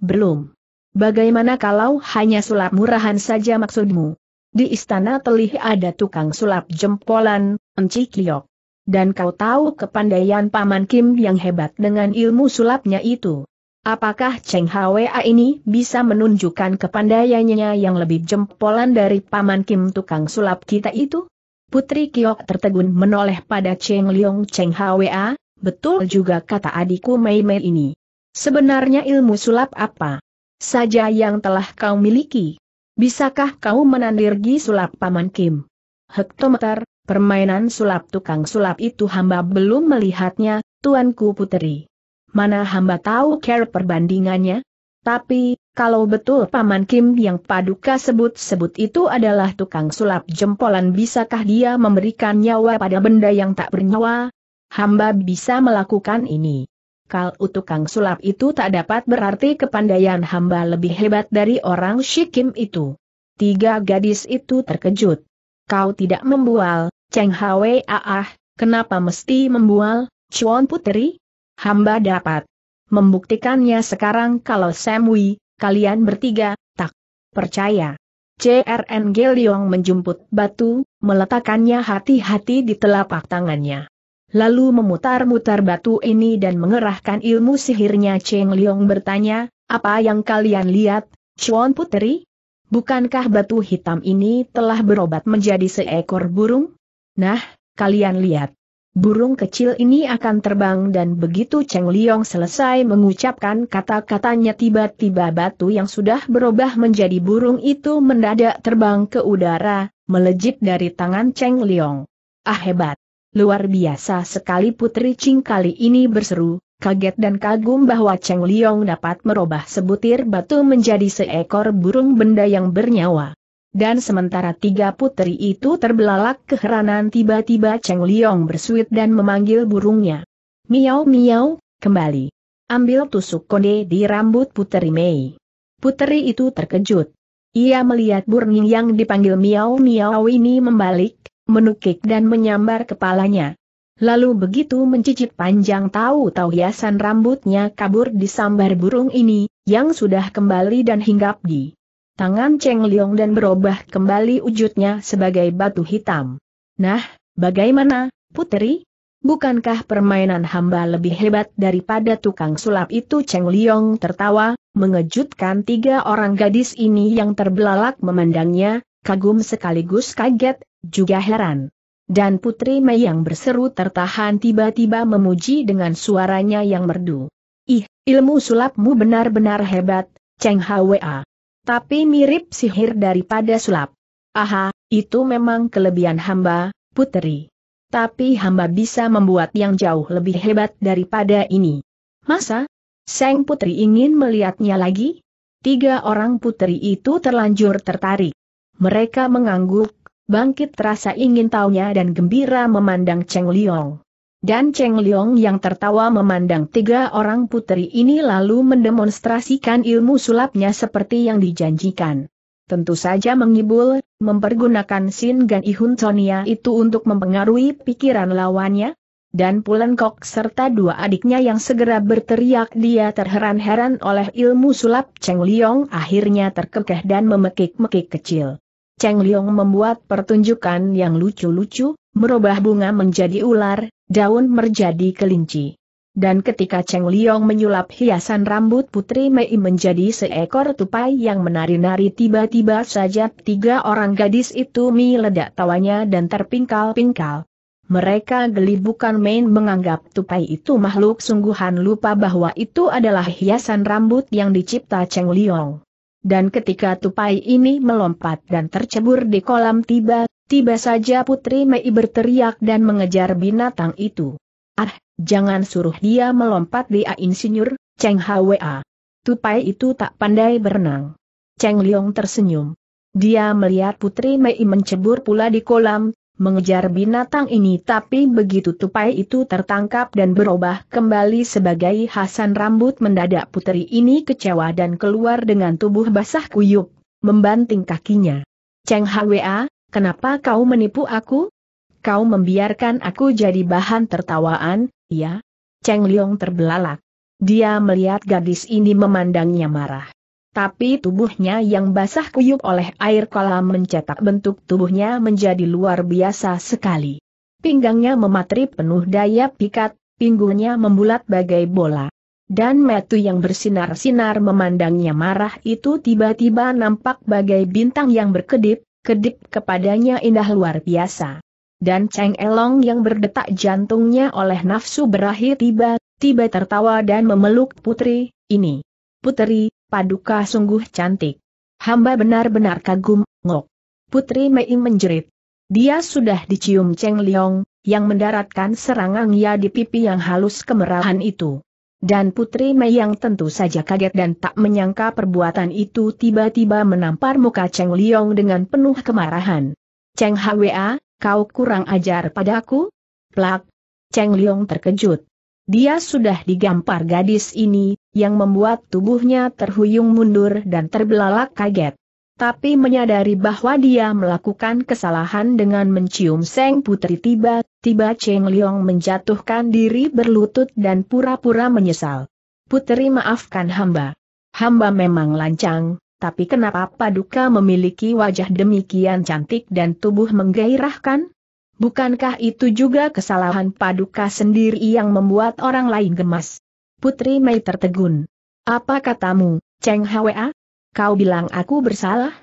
Belum. Bagaimana kalau hanya sulap murahan saja maksudmu? Di istana telih ada tukang sulap jempolan, Enci Kiyok. Dan kau tahu kepandaian Paman Kim yang hebat dengan ilmu sulapnya itu. Apakah Cheng Hwa ini bisa menunjukkan kepandaiannya yang lebih jempolan dari Paman Kim tukang sulap kita itu? Putri Kiok tertegun menoleh pada Cheng Liong Cheng Hwa, betul juga kata adikku Mei Mei ini. Sebenarnya ilmu sulap apa saja yang telah kau miliki? Bisakah kau menandirgi sulap Paman Kim? Hektometer, permainan sulap tukang sulap itu hamba belum melihatnya, Tuanku Puteri. Mana hamba tahu care perbandingannya? Tapi, kalau betul Paman Kim yang paduka sebut-sebut itu adalah tukang sulap jempolan bisakah dia memberikan nyawa pada benda yang tak bernyawa? Hamba bisa melakukan ini. Kal utukang sulap itu tak dapat berarti kepandaian hamba lebih hebat dari orang Shikim itu. Tiga gadis itu terkejut. Kau tidak membual, Cheng Hwe ah, kenapa mesti membual, Chuan Putri? Hamba dapat membuktikannya sekarang kalau Samui, kalian bertiga, tak percaya. CRN Gelyong menjumput batu, meletakkannya hati-hati di telapak tangannya lalu memutar-mutar batu ini dan mengerahkan ilmu sihirnya Cheng Liong bertanya, apa yang kalian lihat, Chuan Putri? Bukankah batu hitam ini telah berobat menjadi seekor burung? Nah, kalian lihat. Burung kecil ini akan terbang dan begitu Cheng Liong selesai mengucapkan kata-katanya tiba-tiba batu yang sudah berubah menjadi burung itu mendadak terbang ke udara, melejit dari tangan Cheng Liong. Ah hebat! Luar biasa sekali Putri Ching kali ini berseru, kaget dan kagum bahwa Cheng Liong dapat merubah sebutir batu menjadi seekor burung benda yang bernyawa. Dan sementara tiga putri itu terbelalak keheranan tiba-tiba Cheng Liong bersuit dan memanggil burungnya. Miau miau, kembali. Ambil tusuk konde di rambut putri Mei. Putri itu terkejut. Ia melihat burung yang dipanggil miau miau ini membalik, menukik dan menyambar kepalanya. Lalu begitu mencicit panjang tahu-tahu hiasan rambutnya kabur di sambar burung ini, yang sudah kembali dan hinggap di tangan Cheng Liong dan berubah kembali wujudnya sebagai batu hitam. Nah, bagaimana, putri? Bukankah permainan hamba lebih hebat daripada tukang sulap itu Cheng Liong tertawa, mengejutkan tiga orang gadis ini yang terbelalak memandangnya, kagum sekaligus kaget, juga heran. Dan Putri Mei yang berseru tertahan tiba-tiba memuji dengan suaranya yang merdu. Ih, ilmu sulapmu benar-benar hebat, Cheng Hwa. Tapi mirip sihir daripada sulap. Aha, itu memang kelebihan hamba, Putri. Tapi hamba bisa membuat yang jauh lebih hebat daripada ini. Masa? Seng Putri ingin melihatnya lagi? Tiga orang putri itu terlanjur tertarik. Mereka mengangguk, bangkit rasa ingin tahunya dan gembira memandang Cheng Liong. Dan Cheng Liong yang tertawa memandang tiga orang putri ini lalu mendemonstrasikan ilmu sulapnya seperti yang dijanjikan. Tentu saja mengibul, mempergunakan Sin Gan Ihun Sonia itu untuk mempengaruhi pikiran lawannya, dan Kok serta dua adiknya yang segera berteriak dia terheran-heran oleh ilmu sulap Cheng Liong akhirnya terkekeh dan memekik-mekik kecil. Cheng Liong membuat pertunjukan yang lucu-lucu, merubah bunga menjadi ular, daun menjadi kelinci. Dan ketika Cheng Liong menyulap hiasan rambut Putri Mei menjadi seekor tupai yang menari-nari tiba-tiba saja tiga orang gadis itu meledak tawanya dan terpingkal-pingkal. Mereka geli bukan main menganggap tupai itu makhluk sungguhan lupa bahwa itu adalah hiasan rambut yang dicipta Cheng Liong. Dan ketika tupai ini melompat dan tercebur di kolam tiba, tiba saja Putri Mei berteriak dan mengejar binatang itu. Ah, jangan suruh dia melompat dia insinyur, Cheng Hwa. Tupai itu tak pandai berenang. Cheng Liong tersenyum. Dia melihat Putri Mei mencebur pula di kolam, mengejar binatang ini tapi begitu tupai itu tertangkap dan berubah kembali sebagai Hasan rambut mendadak putri ini kecewa dan keluar dengan tubuh basah kuyup, membanting kakinya. Cheng Hwa, kenapa kau menipu aku? Kau membiarkan aku jadi bahan tertawaan, ya? Cheng Liong terbelalak. Dia melihat gadis ini memandangnya marah tapi tubuhnya yang basah kuyup oleh air kolam mencetak bentuk tubuhnya menjadi luar biasa sekali. Pinggangnya mematri penuh daya pikat, pinggulnya membulat bagai bola. Dan metu yang bersinar-sinar memandangnya marah itu tiba-tiba nampak bagai bintang yang berkedip, kedip kepadanya indah luar biasa. Dan Cheng Elong yang berdetak jantungnya oleh nafsu berakhir tiba, tiba tertawa dan memeluk putri, ini. Putri, Paduka sungguh cantik. Hamba benar-benar kagum, ngok. Putri Mei menjerit. Dia sudah dicium Cheng Liong, yang mendaratkan serangan ia di pipi yang halus kemerahan itu. Dan Putri Mei yang tentu saja kaget dan tak menyangka perbuatan itu tiba-tiba menampar muka Cheng Liong dengan penuh kemarahan. Cheng Hwa, kau kurang ajar padaku? Plak! Cheng Liong terkejut. Dia sudah digampar gadis ini, yang membuat tubuhnya terhuyung mundur dan terbelalak kaget. Tapi menyadari bahwa dia melakukan kesalahan dengan mencium Seng Putri tiba-tiba Cheng Liong menjatuhkan diri berlutut dan pura-pura menyesal. Putri maafkan hamba. Hamba memang lancang, tapi kenapa Paduka memiliki wajah demikian cantik dan tubuh menggairahkan? Bukankah itu juga kesalahan Paduka sendiri yang membuat orang lain gemas? Putri Mei tertegun. Apa katamu, Cheng Hwa? Kau bilang aku bersalah?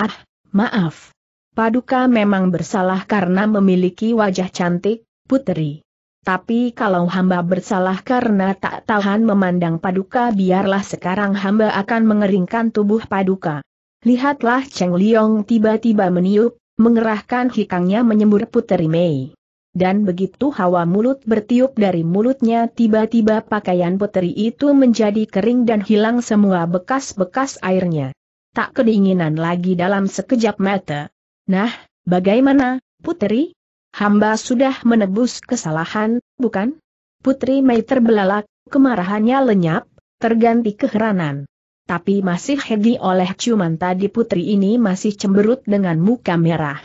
Ah, maaf. Paduka memang bersalah karena memiliki wajah cantik, putri. Tapi kalau hamba bersalah karena tak tahan memandang paduka biarlah sekarang hamba akan mengeringkan tubuh paduka. Lihatlah Cheng Liong tiba-tiba meniup, mengerahkan hikangnya menyembur putri Mei dan begitu hawa mulut bertiup dari mulutnya tiba-tiba pakaian putri itu menjadi kering dan hilang semua bekas-bekas airnya. Tak kedinginan lagi dalam sekejap mata. Nah, bagaimana, putri? Hamba sudah menebus kesalahan, bukan? Putri Mei terbelalak, kemarahannya lenyap, terganti keheranan. Tapi masih hegi oleh ciuman tadi putri ini masih cemberut dengan muka merah.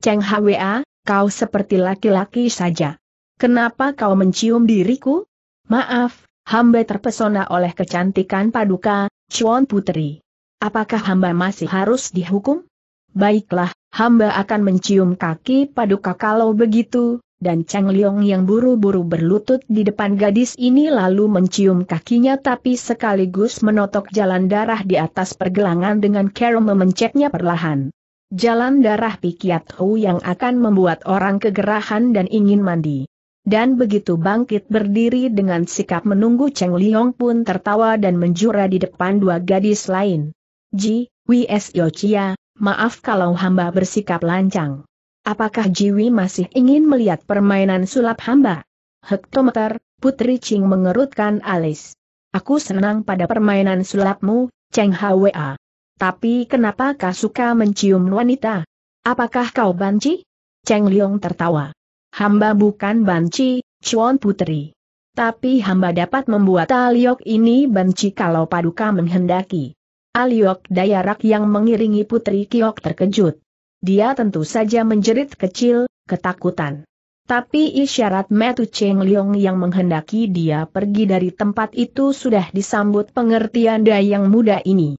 Cheng Hwa, Kau seperti laki-laki saja. Kenapa kau mencium diriku? Maaf, hamba terpesona oleh kecantikan paduka, Chuan Putri. Apakah hamba masih harus dihukum? Baiklah, hamba akan mencium kaki paduka kalau begitu, dan Cheng Liong yang buru-buru berlutut di depan gadis ini lalu mencium kakinya tapi sekaligus menotok jalan darah di atas pergelangan dengan Carol memencetnya perlahan. Jalan darah Pikiat Hu yang akan membuat orang kegerahan dan ingin mandi. Dan begitu bangkit berdiri dengan sikap menunggu Cheng Liong pun tertawa dan menjura di depan dua gadis lain. Ji, Ws Yochia, maaf kalau hamba bersikap lancang. Apakah Jiwi masih ingin melihat permainan sulap hamba? Hektometer, Putri Ching mengerutkan alis. Aku senang pada permainan sulapmu, Cheng Hwa. Tapi kenapa kau suka mencium wanita? Apakah kau banci? Cheng Liong tertawa. Hamba bukan banci, Chuan Putri. Tapi hamba dapat membuat Aliok ini banci kalau paduka menghendaki. Aliok Dayarak yang mengiringi Putri Kiok terkejut. Dia tentu saja menjerit kecil, ketakutan. Tapi isyarat Metu Cheng Liong yang menghendaki dia pergi dari tempat itu sudah disambut pengertian dayang muda ini.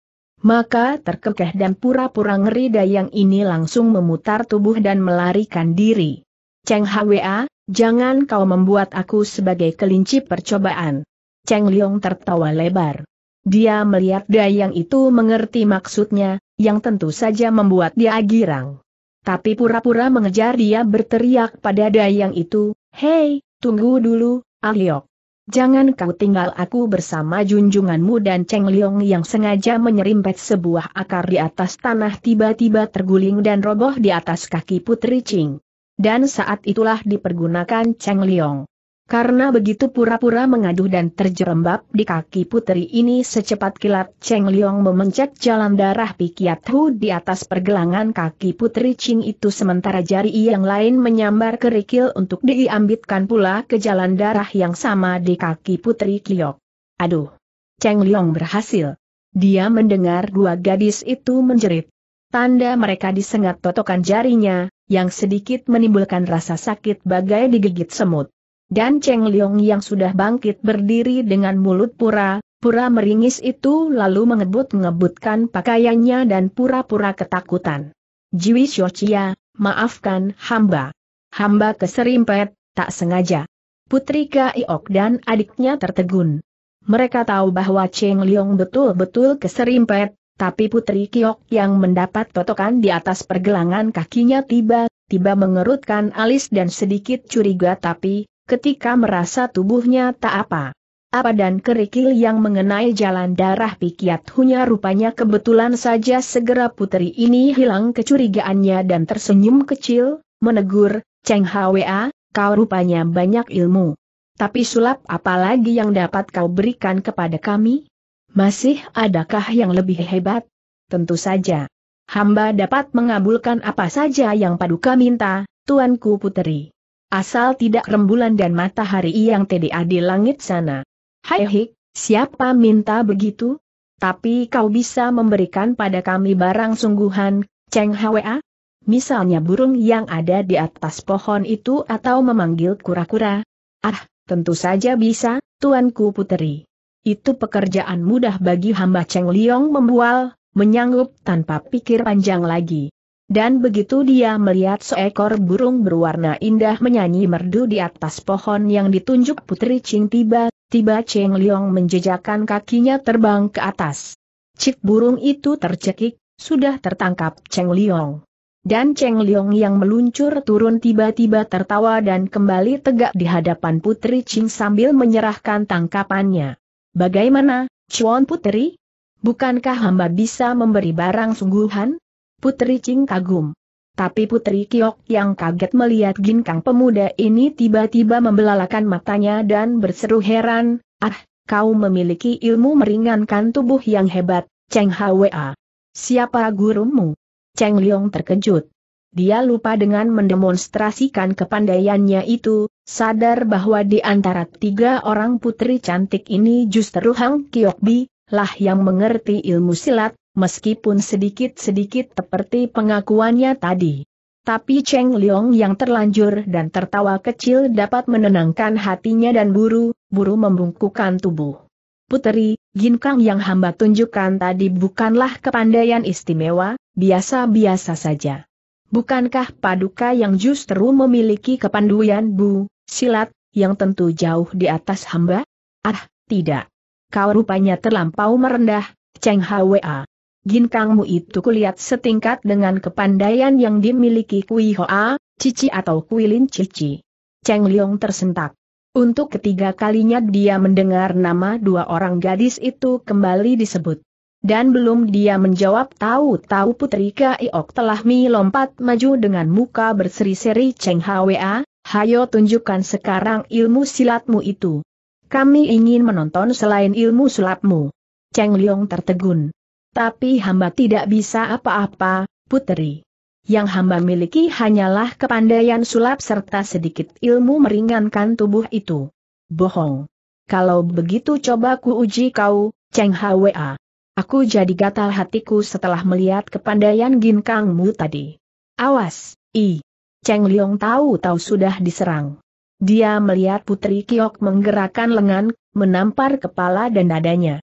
Maka terkekeh dan pura-pura ngeri dayang ini langsung memutar tubuh dan melarikan diri. Cheng Hwa, jangan kau membuat aku sebagai kelinci percobaan. Cheng Liong tertawa lebar. Dia melihat dayang itu mengerti maksudnya, yang tentu saja membuat dia girang. Tapi pura-pura mengejar dia berteriak pada dayang itu, Hei, tunggu dulu, Aliok. Jangan kau tinggal aku bersama junjunganmu dan Cheng Liong yang sengaja menyerimpet sebuah akar di atas tanah tiba-tiba terguling dan roboh di atas kaki Putri Ching. Dan saat itulah dipergunakan Cheng Liong. Karena begitu pura-pura mengaduh dan terjerembab di kaki putri ini secepat kilat Cheng Liong memencet jalan darah Pikiat Hu di atas pergelangan kaki putri Ching itu sementara jari yang lain menyambar kerikil untuk diambitkan pula ke jalan darah yang sama di kaki putri Kliok. Aduh! Cheng Liong berhasil. Dia mendengar dua gadis itu menjerit. Tanda mereka disengat totokan jarinya, yang sedikit menimbulkan rasa sakit bagai digigit semut. Dan Cheng Liong yang sudah bangkit berdiri dengan mulut pura, pura meringis itu lalu mengebut-ngebutkan pakaiannya dan pura-pura ketakutan. Jiwi Shochia, maafkan hamba. Hamba keserimpet, tak sengaja. Putri Kaiok dan adiknya tertegun. Mereka tahu bahwa Cheng Liong betul-betul keserimpet, tapi Putri Kiok yang mendapat totokan di atas pergelangan kakinya tiba-tiba mengerutkan alis dan sedikit curiga tapi, ketika merasa tubuhnya tak apa. Apa dan kerikil yang mengenai jalan darah pikiat hunya rupanya kebetulan saja segera putri ini hilang kecurigaannya dan tersenyum kecil, menegur, Ceng Hwa, kau rupanya banyak ilmu. Tapi sulap apalagi yang dapat kau berikan kepada kami? Masih adakah yang lebih hebat? Tentu saja. Hamba dapat mengabulkan apa saja yang paduka minta, Tuanku Puteri. Asal tidak rembulan dan matahari yang TDA di langit sana. Hai hik, siapa minta begitu? Tapi kau bisa memberikan pada kami barang sungguhan, Cheng Hwa? Misalnya burung yang ada di atas pohon itu atau memanggil kura-kura? Ah, tentu saja bisa, Tuanku Puteri. Itu pekerjaan mudah bagi hamba Cheng Liong membual, menyanggup tanpa pikir panjang lagi. Dan begitu dia melihat seekor burung berwarna indah menyanyi merdu di atas pohon yang ditunjuk Putri Ching tiba, tiba Cheng Liong menjejakkan kakinya terbang ke atas. Cik burung itu tercekik, sudah tertangkap Cheng Liong. Dan Cheng Liong yang meluncur turun tiba-tiba tertawa dan kembali tegak di hadapan Putri Ching sambil menyerahkan tangkapannya. Bagaimana, Chuan Putri? Bukankah hamba bisa memberi barang sungguhan? Putri Cing kagum. Tapi Putri Kiok yang kaget melihat ginkang pemuda ini tiba-tiba membelalakan matanya dan berseru heran, ah, kau memiliki ilmu meringankan tubuh yang hebat, Cheng Hwa. Siapa gurumu? Cheng Liong terkejut. Dia lupa dengan mendemonstrasikan kepandaiannya itu, sadar bahwa di antara tiga orang putri cantik ini justru Hang Kiok Bi, lah yang mengerti ilmu silat, meskipun sedikit-sedikit seperti pengakuannya tadi. Tapi Cheng Liong yang terlanjur dan tertawa kecil dapat menenangkan hatinya dan buru, buru membungkukan tubuh. Puteri, ginkang yang hamba tunjukkan tadi bukanlah kepandaian istimewa, biasa-biasa saja. Bukankah paduka yang justru memiliki kepanduan bu, silat, yang tentu jauh di atas hamba? Ah, tidak. Kau rupanya terlampau merendah, Cheng Hwa. Ginkangmu itu kulihat setingkat dengan kepandaian yang dimiliki Kui Hoa, Cici atau Kui Lin Cici. Cheng Liong tersentak. Untuk ketiga kalinya dia mendengar nama dua orang gadis itu kembali disebut. Dan belum dia menjawab tahu-tahu Putri Kaiok telah melompat maju dengan muka berseri-seri Cheng Hwa, hayo tunjukkan sekarang ilmu silatmu itu. Kami ingin menonton selain ilmu sulapmu. Cheng Liong tertegun. Tapi hamba tidak bisa apa-apa, putri. Yang hamba miliki hanyalah kepandaian sulap serta sedikit ilmu meringankan tubuh itu. Bohong. Kalau begitu coba ku uji kau, Cheng Hwa. Aku jadi gatal hatiku setelah melihat kepandaian ginkangmu tadi. Awas, i. Cheng Liong tahu-tahu sudah diserang. Dia melihat Putri Kiok menggerakkan lengan, menampar kepala dan dadanya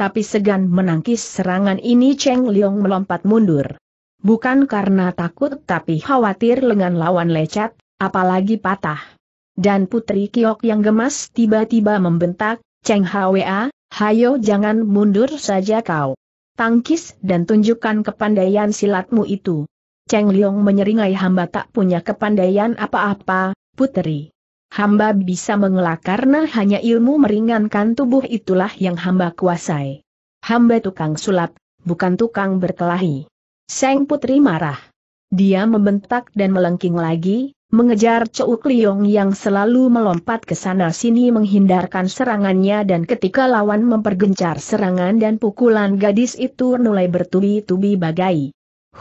tapi segan menangkis serangan ini Cheng Liong melompat mundur. Bukan karena takut tapi khawatir lengan lawan lecet, apalagi patah. Dan Putri Kiok yang gemas tiba-tiba membentak, Cheng Hwa, hayo jangan mundur saja kau. Tangkis dan tunjukkan kepandaian silatmu itu. Cheng Liong menyeringai hamba tak punya kepandaian apa-apa, Putri hamba bisa mengelak karena hanya ilmu meringankan tubuh itulah yang hamba kuasai. Hamba tukang sulap, bukan tukang berkelahi. Seng Putri marah. Dia membentak dan melengking lagi, mengejar Ceuk Liong yang selalu melompat ke sana sini menghindarkan serangannya dan ketika lawan mempergencar serangan dan pukulan gadis itu mulai bertubi-tubi bagai.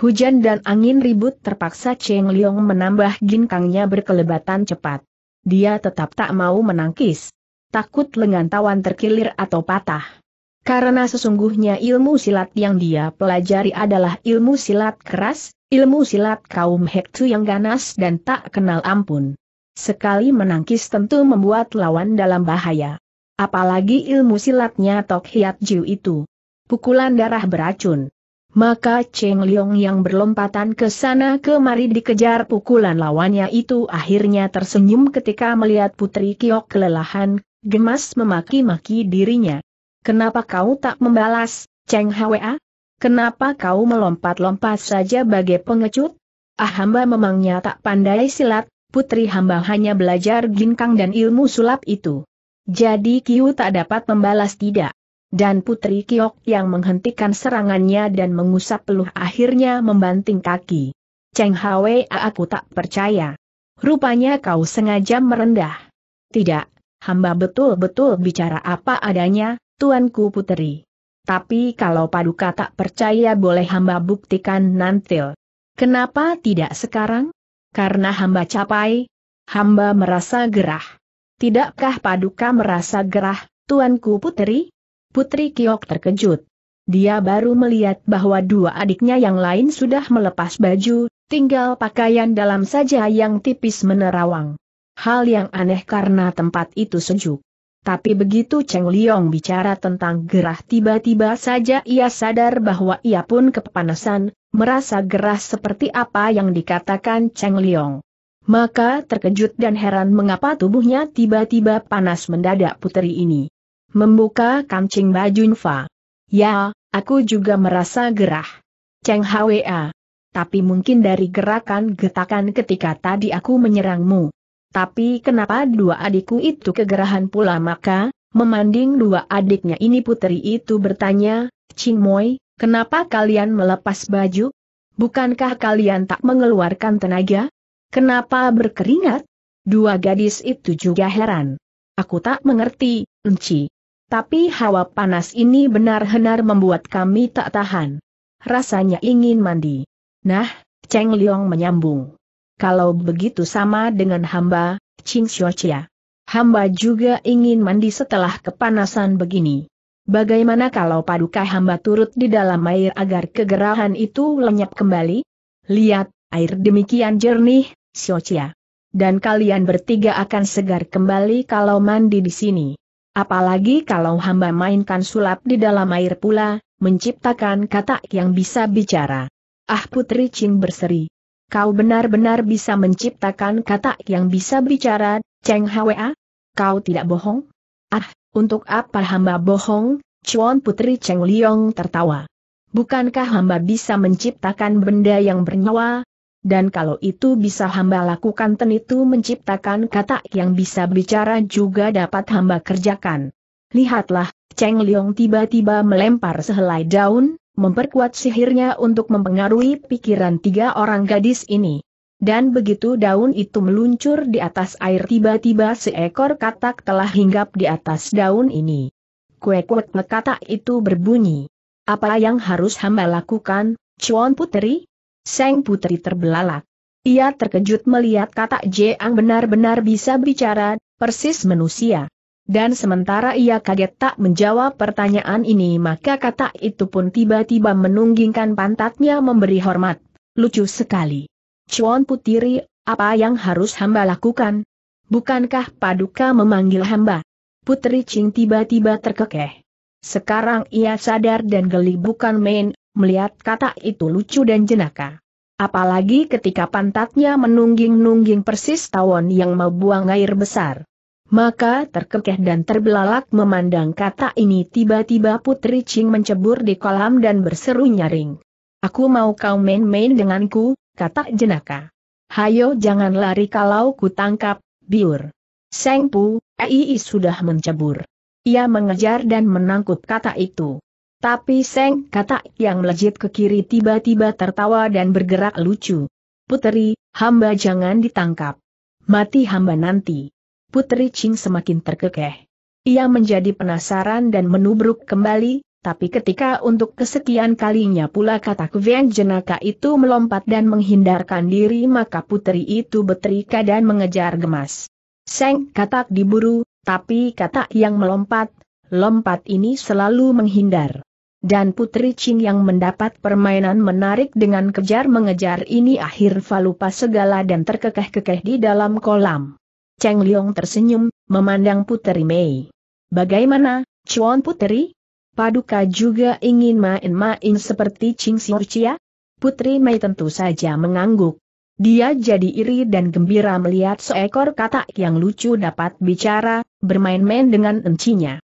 Hujan dan angin ribut terpaksa Cheng Liong menambah ginkangnya berkelebatan cepat dia tetap tak mau menangkis. Takut lengan tawan terkilir atau patah. Karena sesungguhnya ilmu silat yang dia pelajari adalah ilmu silat keras, ilmu silat kaum Hektu yang ganas dan tak kenal ampun. Sekali menangkis tentu membuat lawan dalam bahaya. Apalagi ilmu silatnya Tok Hiat Jiu itu. Pukulan darah beracun. Maka Cheng Liang yang berlompatan ke sana kemari dikejar pukulan lawannya itu akhirnya tersenyum ketika melihat Putri Kiok kelelahan, gemas memaki-maki dirinya. Kenapa kau tak membalas, Cheng Hwa? Kenapa kau melompat-lompat saja bagai pengecut? Ah hamba memangnya tak pandai silat, putri hamba hanya belajar ginkang dan ilmu sulap itu. Jadi Kiu tak dapat membalas tidak dan Putri Kiok yang menghentikan serangannya dan mengusap peluh akhirnya membanting kaki. Cheng Hwe aku tak percaya. Rupanya kau sengaja merendah. Tidak, hamba betul-betul bicara apa adanya, Tuanku putri. Tapi kalau paduka tak percaya boleh hamba buktikan nanti. Kenapa tidak sekarang? Karena hamba capai, hamba merasa gerah. Tidakkah paduka merasa gerah, Tuanku putri? Putri Kiok terkejut. Dia baru melihat bahwa dua adiknya yang lain sudah melepas baju, tinggal pakaian dalam saja yang tipis menerawang. Hal yang aneh karena tempat itu sejuk. Tapi begitu Cheng Liong bicara tentang gerah tiba-tiba saja ia sadar bahwa ia pun kepanasan, merasa gerah seperti apa yang dikatakan Cheng Liong. Maka terkejut dan heran mengapa tubuhnya tiba-tiba panas mendadak Putri ini. Membuka kancing baju Fa. Ya, aku juga merasa gerah. Cheng Hwa. Tapi mungkin dari gerakan getakan ketika tadi aku menyerangmu. Tapi kenapa dua adikku itu kegerahan pula maka, memanding dua adiknya ini putri itu bertanya, Ching Moi, kenapa kalian melepas baju? Bukankah kalian tak mengeluarkan tenaga? Kenapa berkeringat? Dua gadis itu juga heran. Aku tak mengerti, Nci. Tapi hawa panas ini benar-benar membuat kami tak tahan. Rasanya ingin mandi. Nah, Cheng Liong menyambung. Kalau begitu sama dengan hamba, Ching Chia. Hamba juga ingin mandi setelah kepanasan begini. Bagaimana kalau paduka hamba turut di dalam air agar kegerahan itu lenyap kembali? Lihat, air demikian jernih, Chia. Dan kalian bertiga akan segar kembali kalau mandi di sini. Apalagi kalau hamba mainkan sulap di dalam air pula, menciptakan katak yang bisa bicara. Ah Putri Ching berseri. Kau benar-benar bisa menciptakan katak yang bisa bicara, Cheng Hwa? Kau tidak bohong? Ah, untuk apa hamba bohong? Chuan Putri Cheng Liong tertawa. Bukankah hamba bisa menciptakan benda yang bernyawa, dan kalau itu bisa hamba lakukan ten itu menciptakan kata yang bisa bicara juga dapat hamba kerjakan. Lihatlah, Cheng Liong tiba-tiba melempar sehelai daun, memperkuat sihirnya untuk mempengaruhi pikiran tiga orang gadis ini. Dan begitu daun itu meluncur di atas air tiba-tiba seekor katak telah hinggap di atas daun ini. Kuek-kuek katak itu berbunyi. Apa yang harus hamba lakukan, Chuan Puteri? Seng Putri terbelalak. Ia terkejut melihat kata Jeang benar-benar bisa bicara, persis manusia. Dan sementara ia kaget tak menjawab pertanyaan ini maka kata itu pun tiba-tiba menunggingkan pantatnya memberi hormat. Lucu sekali. Cuan Putiri, apa yang harus hamba lakukan? Bukankah Paduka memanggil hamba? Putri Ching tiba-tiba terkekeh. Sekarang ia sadar dan geli bukan main, Melihat kata itu lucu dan jenaka. Apalagi ketika pantatnya menungging-nungging persis tawon yang mau buang air besar. Maka terkekeh dan terbelalak memandang kata ini tiba-tiba Putri Ching mencebur di kolam dan berseru nyaring. Aku mau kau main-main denganku, kata jenaka. Hayo jangan lari kalau ku tangkap, biur. Sengpu, Pu, Ei sudah mencebur. Ia mengejar dan menangkut kata itu. Tapi Seng kata yang melejit ke kiri tiba-tiba tertawa dan bergerak lucu. Puteri, hamba jangan ditangkap. Mati hamba nanti. Putri Ching semakin terkekeh. Ia menjadi penasaran dan menubruk kembali, tapi ketika untuk kesekian kalinya pula kata Kuvian jenaka itu melompat dan menghindarkan diri maka putri itu berterika dan mengejar gemas. Seng katak diburu, tapi katak yang melompat, lompat ini selalu menghindar dan Putri Ching yang mendapat permainan menarik dengan kejar-mengejar ini akhir falupa segala dan terkekeh-kekeh di dalam kolam. Cheng Liong tersenyum, memandang Putri Mei. Bagaimana, Chuan Putri? Paduka juga ingin main-main seperti Ching Chia? Putri Mei tentu saja mengangguk. Dia jadi iri dan gembira melihat seekor katak yang lucu dapat bicara, bermain-main dengan encinya.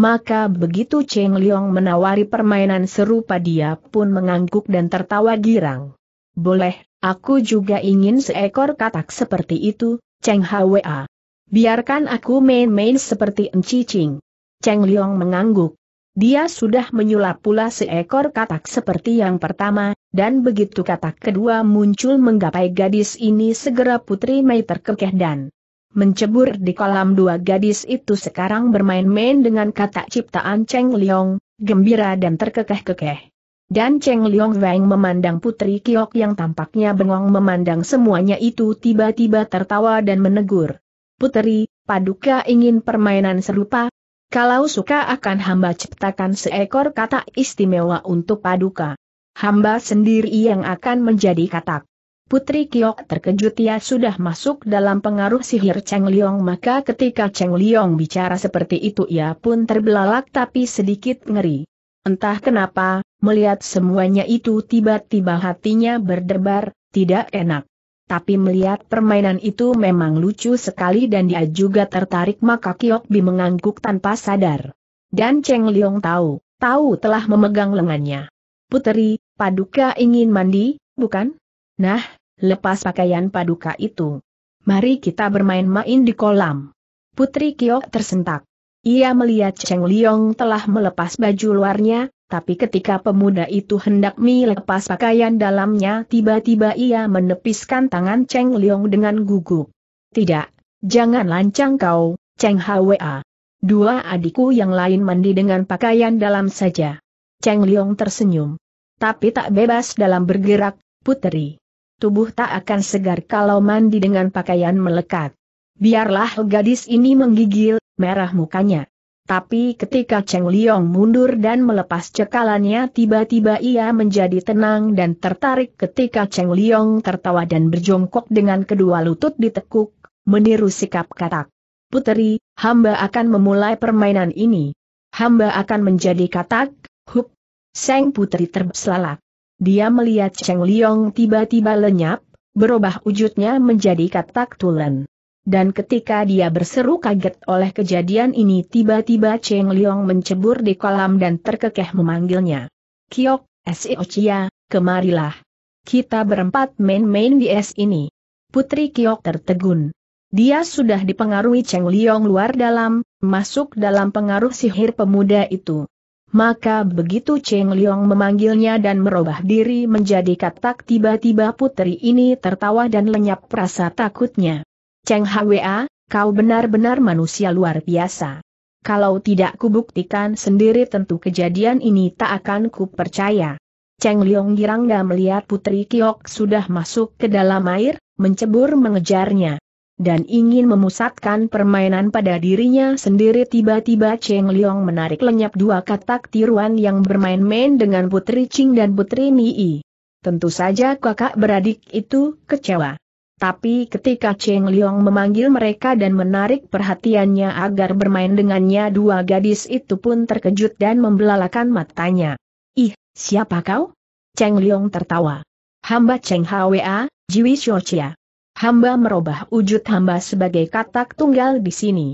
Maka begitu Cheng Liong menawari permainan serupa dia pun mengangguk dan tertawa girang. Boleh, aku juga ingin seekor katak seperti itu, Cheng Hwa. Biarkan aku main-main seperti Enci Ching. Cheng Liong mengangguk. Dia sudah menyulap pula seekor katak seperti yang pertama, dan begitu katak kedua muncul menggapai gadis ini segera Putri Mei terkekeh dan Mencebur di kolam dua gadis itu sekarang bermain-main dengan kata ciptaan Cheng Liong, gembira dan terkekeh-kekeh. Dan Cheng Liong Wang memandang Putri Kiok yang tampaknya bengong memandang semuanya itu tiba-tiba tertawa dan menegur. Putri, paduka ingin permainan serupa? Kalau suka akan hamba ciptakan seekor kata istimewa untuk paduka. Hamba sendiri yang akan menjadi katak. Putri Kiok terkejut ia sudah masuk dalam pengaruh sihir Cheng Liong maka ketika Cheng Liong bicara seperti itu ia pun terbelalak tapi sedikit ngeri. Entah kenapa, melihat semuanya itu tiba-tiba hatinya berdebar, tidak enak. Tapi melihat permainan itu memang lucu sekali dan dia juga tertarik maka Kiok Bi mengangguk tanpa sadar. Dan Cheng Liong tahu, tahu telah memegang lengannya. Putri, Paduka ingin mandi, bukan? Nah, lepas pakaian paduka itu. Mari kita bermain-main di kolam. Putri Kiok tersentak. Ia melihat Cheng Liong telah melepas baju luarnya, tapi ketika pemuda itu hendak melepas pakaian dalamnya tiba-tiba ia menepiskan tangan Cheng Liong dengan gugup. Tidak, jangan lancang kau, Cheng Hwa. Dua adikku yang lain mandi dengan pakaian dalam saja. Cheng Liong tersenyum. Tapi tak bebas dalam bergerak, putri tubuh tak akan segar kalau mandi dengan pakaian melekat. Biarlah gadis ini menggigil, merah mukanya. Tapi ketika Cheng Liong mundur dan melepas cekalannya tiba-tiba ia menjadi tenang dan tertarik ketika Cheng Liong tertawa dan berjongkok dengan kedua lutut ditekuk, meniru sikap katak. Puteri, hamba akan memulai permainan ini. Hamba akan menjadi katak, hup. Seng putri terbelalak. Dia melihat Cheng Liong tiba-tiba lenyap, berubah wujudnya menjadi katak tulen. Dan ketika dia berseru kaget oleh kejadian ini tiba-tiba Cheng Liong mencebur di kolam dan terkekeh memanggilnya. Kiok, Sio e Chia, kemarilah. Kita berempat main-main di es ini. Putri Kiok tertegun. Dia sudah dipengaruhi Cheng Liong luar dalam, masuk dalam pengaruh sihir pemuda itu. Maka begitu Cheng Liong memanggilnya dan merubah diri menjadi katak tiba-tiba putri ini tertawa dan lenyap rasa takutnya. Cheng Hwa, kau benar-benar manusia luar biasa. Kalau tidak kubuktikan sendiri tentu kejadian ini tak akan kupercaya. Cheng Liong girang dan melihat putri Kiok sudah masuk ke dalam air, mencebur mengejarnya dan ingin memusatkan permainan pada dirinya sendiri tiba-tiba Cheng Liong menarik lenyap dua katak tiruan yang bermain-main dengan Putri Ching dan Putri Yi. Tentu saja kakak beradik itu kecewa. Tapi ketika Cheng Liong memanggil mereka dan menarik perhatiannya agar bermain dengannya dua gadis itu pun terkejut dan membelalakan matanya. Ih, siapa kau? Cheng Liong tertawa. Hamba Cheng Hwa, Jiwi Shochia hamba merubah wujud hamba sebagai katak tunggal di sini.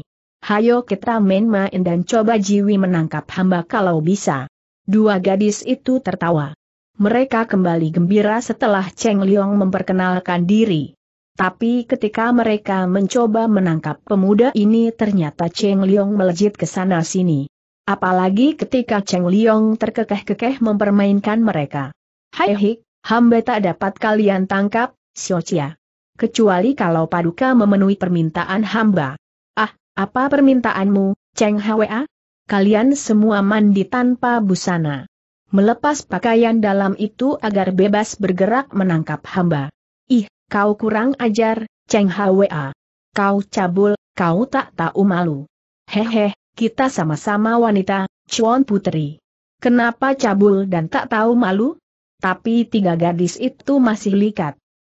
Hayo kita main-main dan coba Jiwi menangkap hamba kalau bisa. Dua gadis itu tertawa. Mereka kembali gembira setelah Cheng Liong memperkenalkan diri. Tapi ketika mereka mencoba menangkap pemuda ini ternyata Cheng Liong melejit ke sana sini. Apalagi ketika Cheng Liong terkekeh-kekeh mempermainkan mereka. Hai hik, hamba tak dapat kalian tangkap, Xiao Chia kecuali kalau Paduka memenuhi permintaan hamba. Ah, apa permintaanmu, Cheng Hwa? Kalian semua mandi tanpa busana. Melepas pakaian dalam itu agar bebas bergerak menangkap hamba. Ih, kau kurang ajar, Cheng Hwa. Kau cabul, kau tak tahu malu. Hehe, kita sama-sama wanita, Chuan Putri. Kenapa cabul dan tak tahu malu? Tapi tiga gadis itu masih likat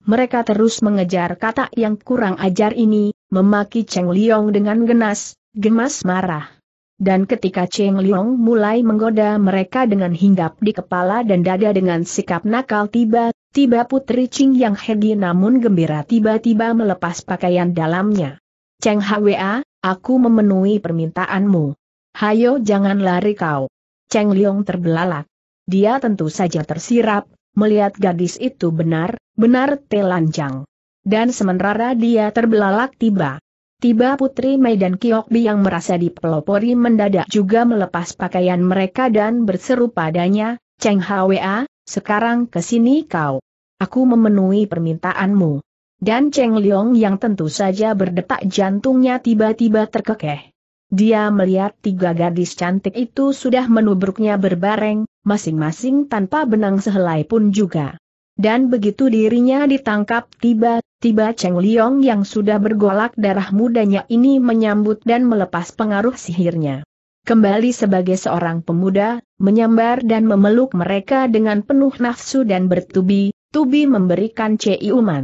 mereka terus mengejar kata yang kurang ajar ini, memaki Cheng Liong dengan genas, gemas marah. Dan ketika Cheng Liong mulai menggoda mereka dengan hinggap di kepala dan dada dengan sikap nakal tiba-tiba Putri Ching yang hegi namun gembira tiba-tiba melepas pakaian dalamnya. Cheng Hwa, aku memenuhi permintaanmu. Hayo jangan lari kau. Cheng Liong terbelalak. Dia tentu saja tersirap, melihat gadis itu benar, benar telanjang. Dan sementara dia terbelalak tiba. Tiba Putri Mei dan Kiokbi yang merasa dipelopori mendadak juga melepas pakaian mereka dan berseru padanya, Cheng Hwa, sekarang kesini kau. Aku memenuhi permintaanmu. Dan Cheng Liong yang tentu saja berdetak jantungnya tiba-tiba terkekeh. Dia melihat tiga gadis cantik itu sudah menubruknya berbareng, masing-masing tanpa benang sehelai pun juga. Dan begitu dirinya ditangkap tiba-tiba Cheng Liong yang sudah bergolak darah mudanya ini menyambut dan melepas pengaruh sihirnya. Kembali sebagai seorang pemuda, menyambar dan memeluk mereka dengan penuh nafsu dan bertubi-tubi memberikan ciuman. Uman.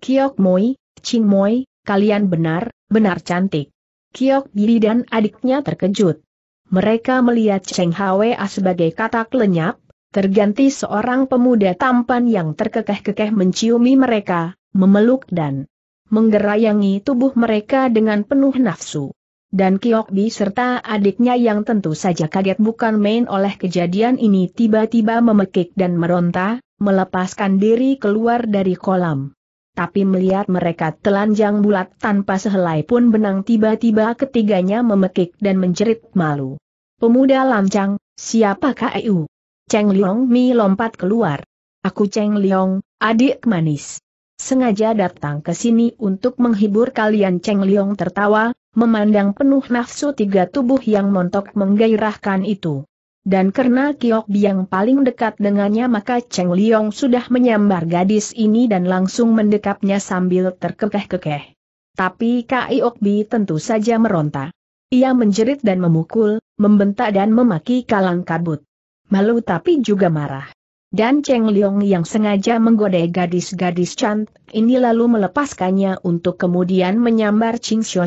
Kiok Moi, Ching Moi, kalian benar, benar cantik. Kiok Gi dan adiknya terkejut. Mereka melihat Cheng Hwa sebagai katak lenyap, terganti seorang pemuda tampan yang terkekeh-kekeh menciumi mereka, memeluk dan menggerayangi tubuh mereka dengan penuh nafsu. Dan Kiok Bi serta adiknya yang tentu saja kaget bukan main oleh kejadian ini tiba-tiba memekik dan meronta, melepaskan diri keluar dari kolam tapi melihat mereka telanjang bulat tanpa sehelai pun benang tiba-tiba ketiganya memekik dan menjerit malu. Pemuda lancang, siapakah EU? Cheng Liong Mi lompat keluar. Aku Cheng Liong, adik manis. Sengaja datang ke sini untuk menghibur kalian Cheng Liong tertawa, memandang penuh nafsu tiga tubuh yang montok menggairahkan itu. Dan karena Kiok Biang paling dekat dengannya maka Cheng Liong sudah menyambar gadis ini dan langsung mendekapnya sambil terkekeh-kekeh. Tapi Kiok Bi tentu saja meronta. Ia menjerit dan memukul, membentak dan memaki kalang kabut. Malu tapi juga marah. Dan Cheng Liong yang sengaja menggoda gadis-gadis cantik ini lalu melepaskannya untuk kemudian menyambar Ching Xiao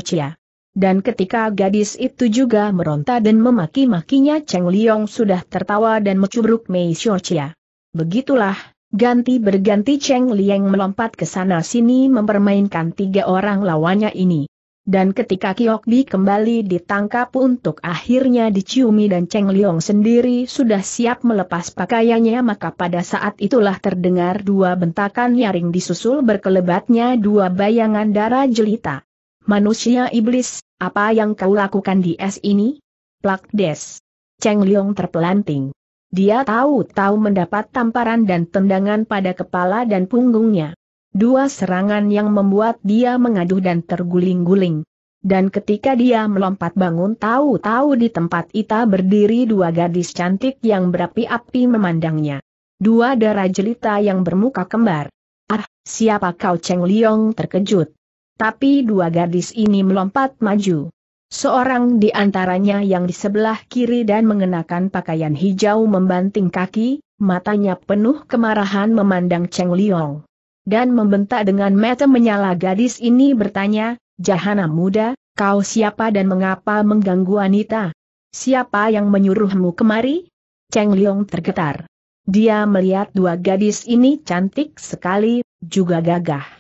dan ketika gadis itu juga meronta dan memaki-makinya Cheng Liong sudah tertawa dan mencubruk Mei Xiorcia. Begitulah, ganti berganti Cheng Liang melompat ke sana sini mempermainkan tiga orang lawannya ini. Dan ketika Kiok Bi kembali ditangkap untuk akhirnya diciumi dan Cheng Liong sendiri sudah siap melepas pakaiannya maka pada saat itulah terdengar dua bentakan nyaring disusul berkelebatnya dua bayangan darah jelita. Manusia iblis, apa yang kau lakukan di es ini? Plak des. Cheng Liong terpelanting. Dia tahu-tahu mendapat tamparan dan tendangan pada kepala dan punggungnya. Dua serangan yang membuat dia mengaduh dan terguling-guling. Dan ketika dia melompat bangun tahu-tahu di tempat itu berdiri dua gadis cantik yang berapi-api memandangnya. Dua darah jelita yang bermuka kembar. Ah, siapa kau Cheng Liong terkejut. Tapi dua gadis ini melompat maju. Seorang di antaranya yang di sebelah kiri dan mengenakan pakaian hijau membanting kaki, matanya penuh kemarahan memandang Cheng Liong. Dan membentak dengan mata menyala gadis ini bertanya, Jahana muda, kau siapa dan mengapa mengganggu wanita? Siapa yang menyuruhmu kemari? Cheng Liong tergetar. Dia melihat dua gadis ini cantik sekali, juga gagah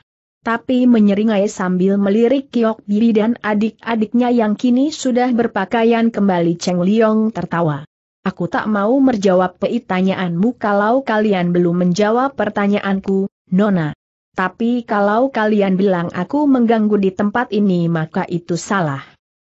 tapi menyeringai sambil melirik Kiok Bibi dan adik-adiknya yang kini sudah berpakaian kembali Cheng Liong tertawa. Aku tak mau menjawab pertanyaanmu kalau kalian belum menjawab pertanyaanku, Nona. Tapi kalau kalian bilang aku mengganggu di tempat ini maka itu salah.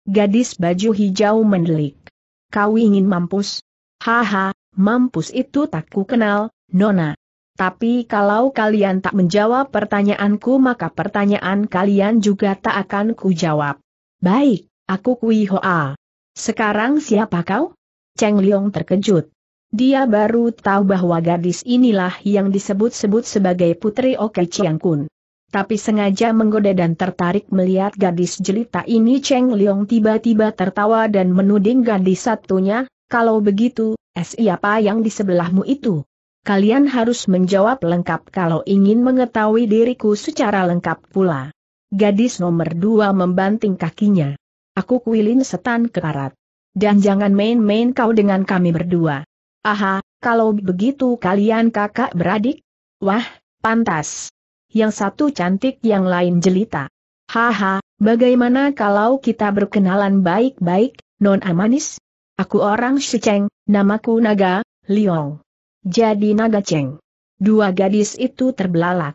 Gadis baju hijau mendelik. Kau ingin mampus? Haha, mampus itu tak ku kenal, Nona. Tapi kalau kalian tak menjawab pertanyaanku maka pertanyaan kalian juga tak akan kujawab. Baik, aku Kui Hoa. Sekarang siapa kau? Cheng Liong terkejut. Dia baru tahu bahwa gadis inilah yang disebut-sebut sebagai Putri Oke Chiang Kun. Tapi sengaja menggoda dan tertarik melihat gadis jelita ini Cheng Liong tiba-tiba tertawa dan menuding gadis satunya, kalau begitu, siapa yang di sebelahmu itu? Kalian harus menjawab lengkap kalau ingin mengetahui diriku secara lengkap pula. Gadis nomor dua membanting kakinya. Aku kuilin setan Karat. Dan jangan main-main kau dengan kami berdua. Aha, kalau begitu kalian kakak beradik? Wah, pantas. Yang satu cantik yang lain jelita. Haha, bagaimana kalau kita berkenalan baik-baik, non amanis? Aku orang Shicheng, namaku Naga, Liong. Jadi naga ceng. Dua gadis itu terbelalak.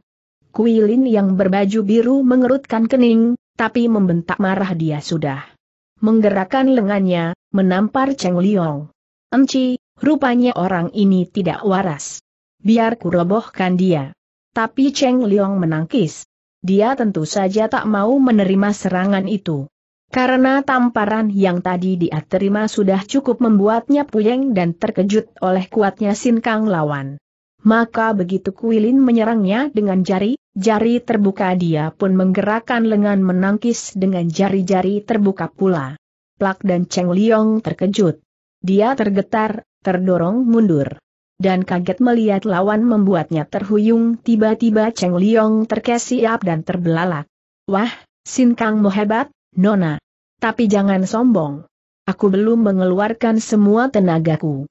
Kuilin yang berbaju biru mengerutkan kening, tapi membentak marah dia sudah. Menggerakkan lengannya, menampar Cheng Liong. Enci, rupanya orang ini tidak waras. Biar kurobohkan dia. Tapi Cheng Liong menangkis. Dia tentu saja tak mau menerima serangan itu. Karena tamparan yang tadi dia terima sudah cukup membuatnya puyeng dan terkejut oleh kuatnya sinkang lawan. Maka begitu Kuilin menyerangnya dengan jari, jari terbuka dia pun menggerakkan lengan menangkis dengan jari-jari terbuka pula. Plak dan Cheng Liong terkejut. Dia tergetar, terdorong mundur dan kaget melihat lawan membuatnya terhuyung tiba-tiba Cheng Liong terkesiap dan terbelalak. Wah, Sin Kang hebat, Nona. Tapi jangan sombong. Aku belum mengeluarkan semua tenagaku.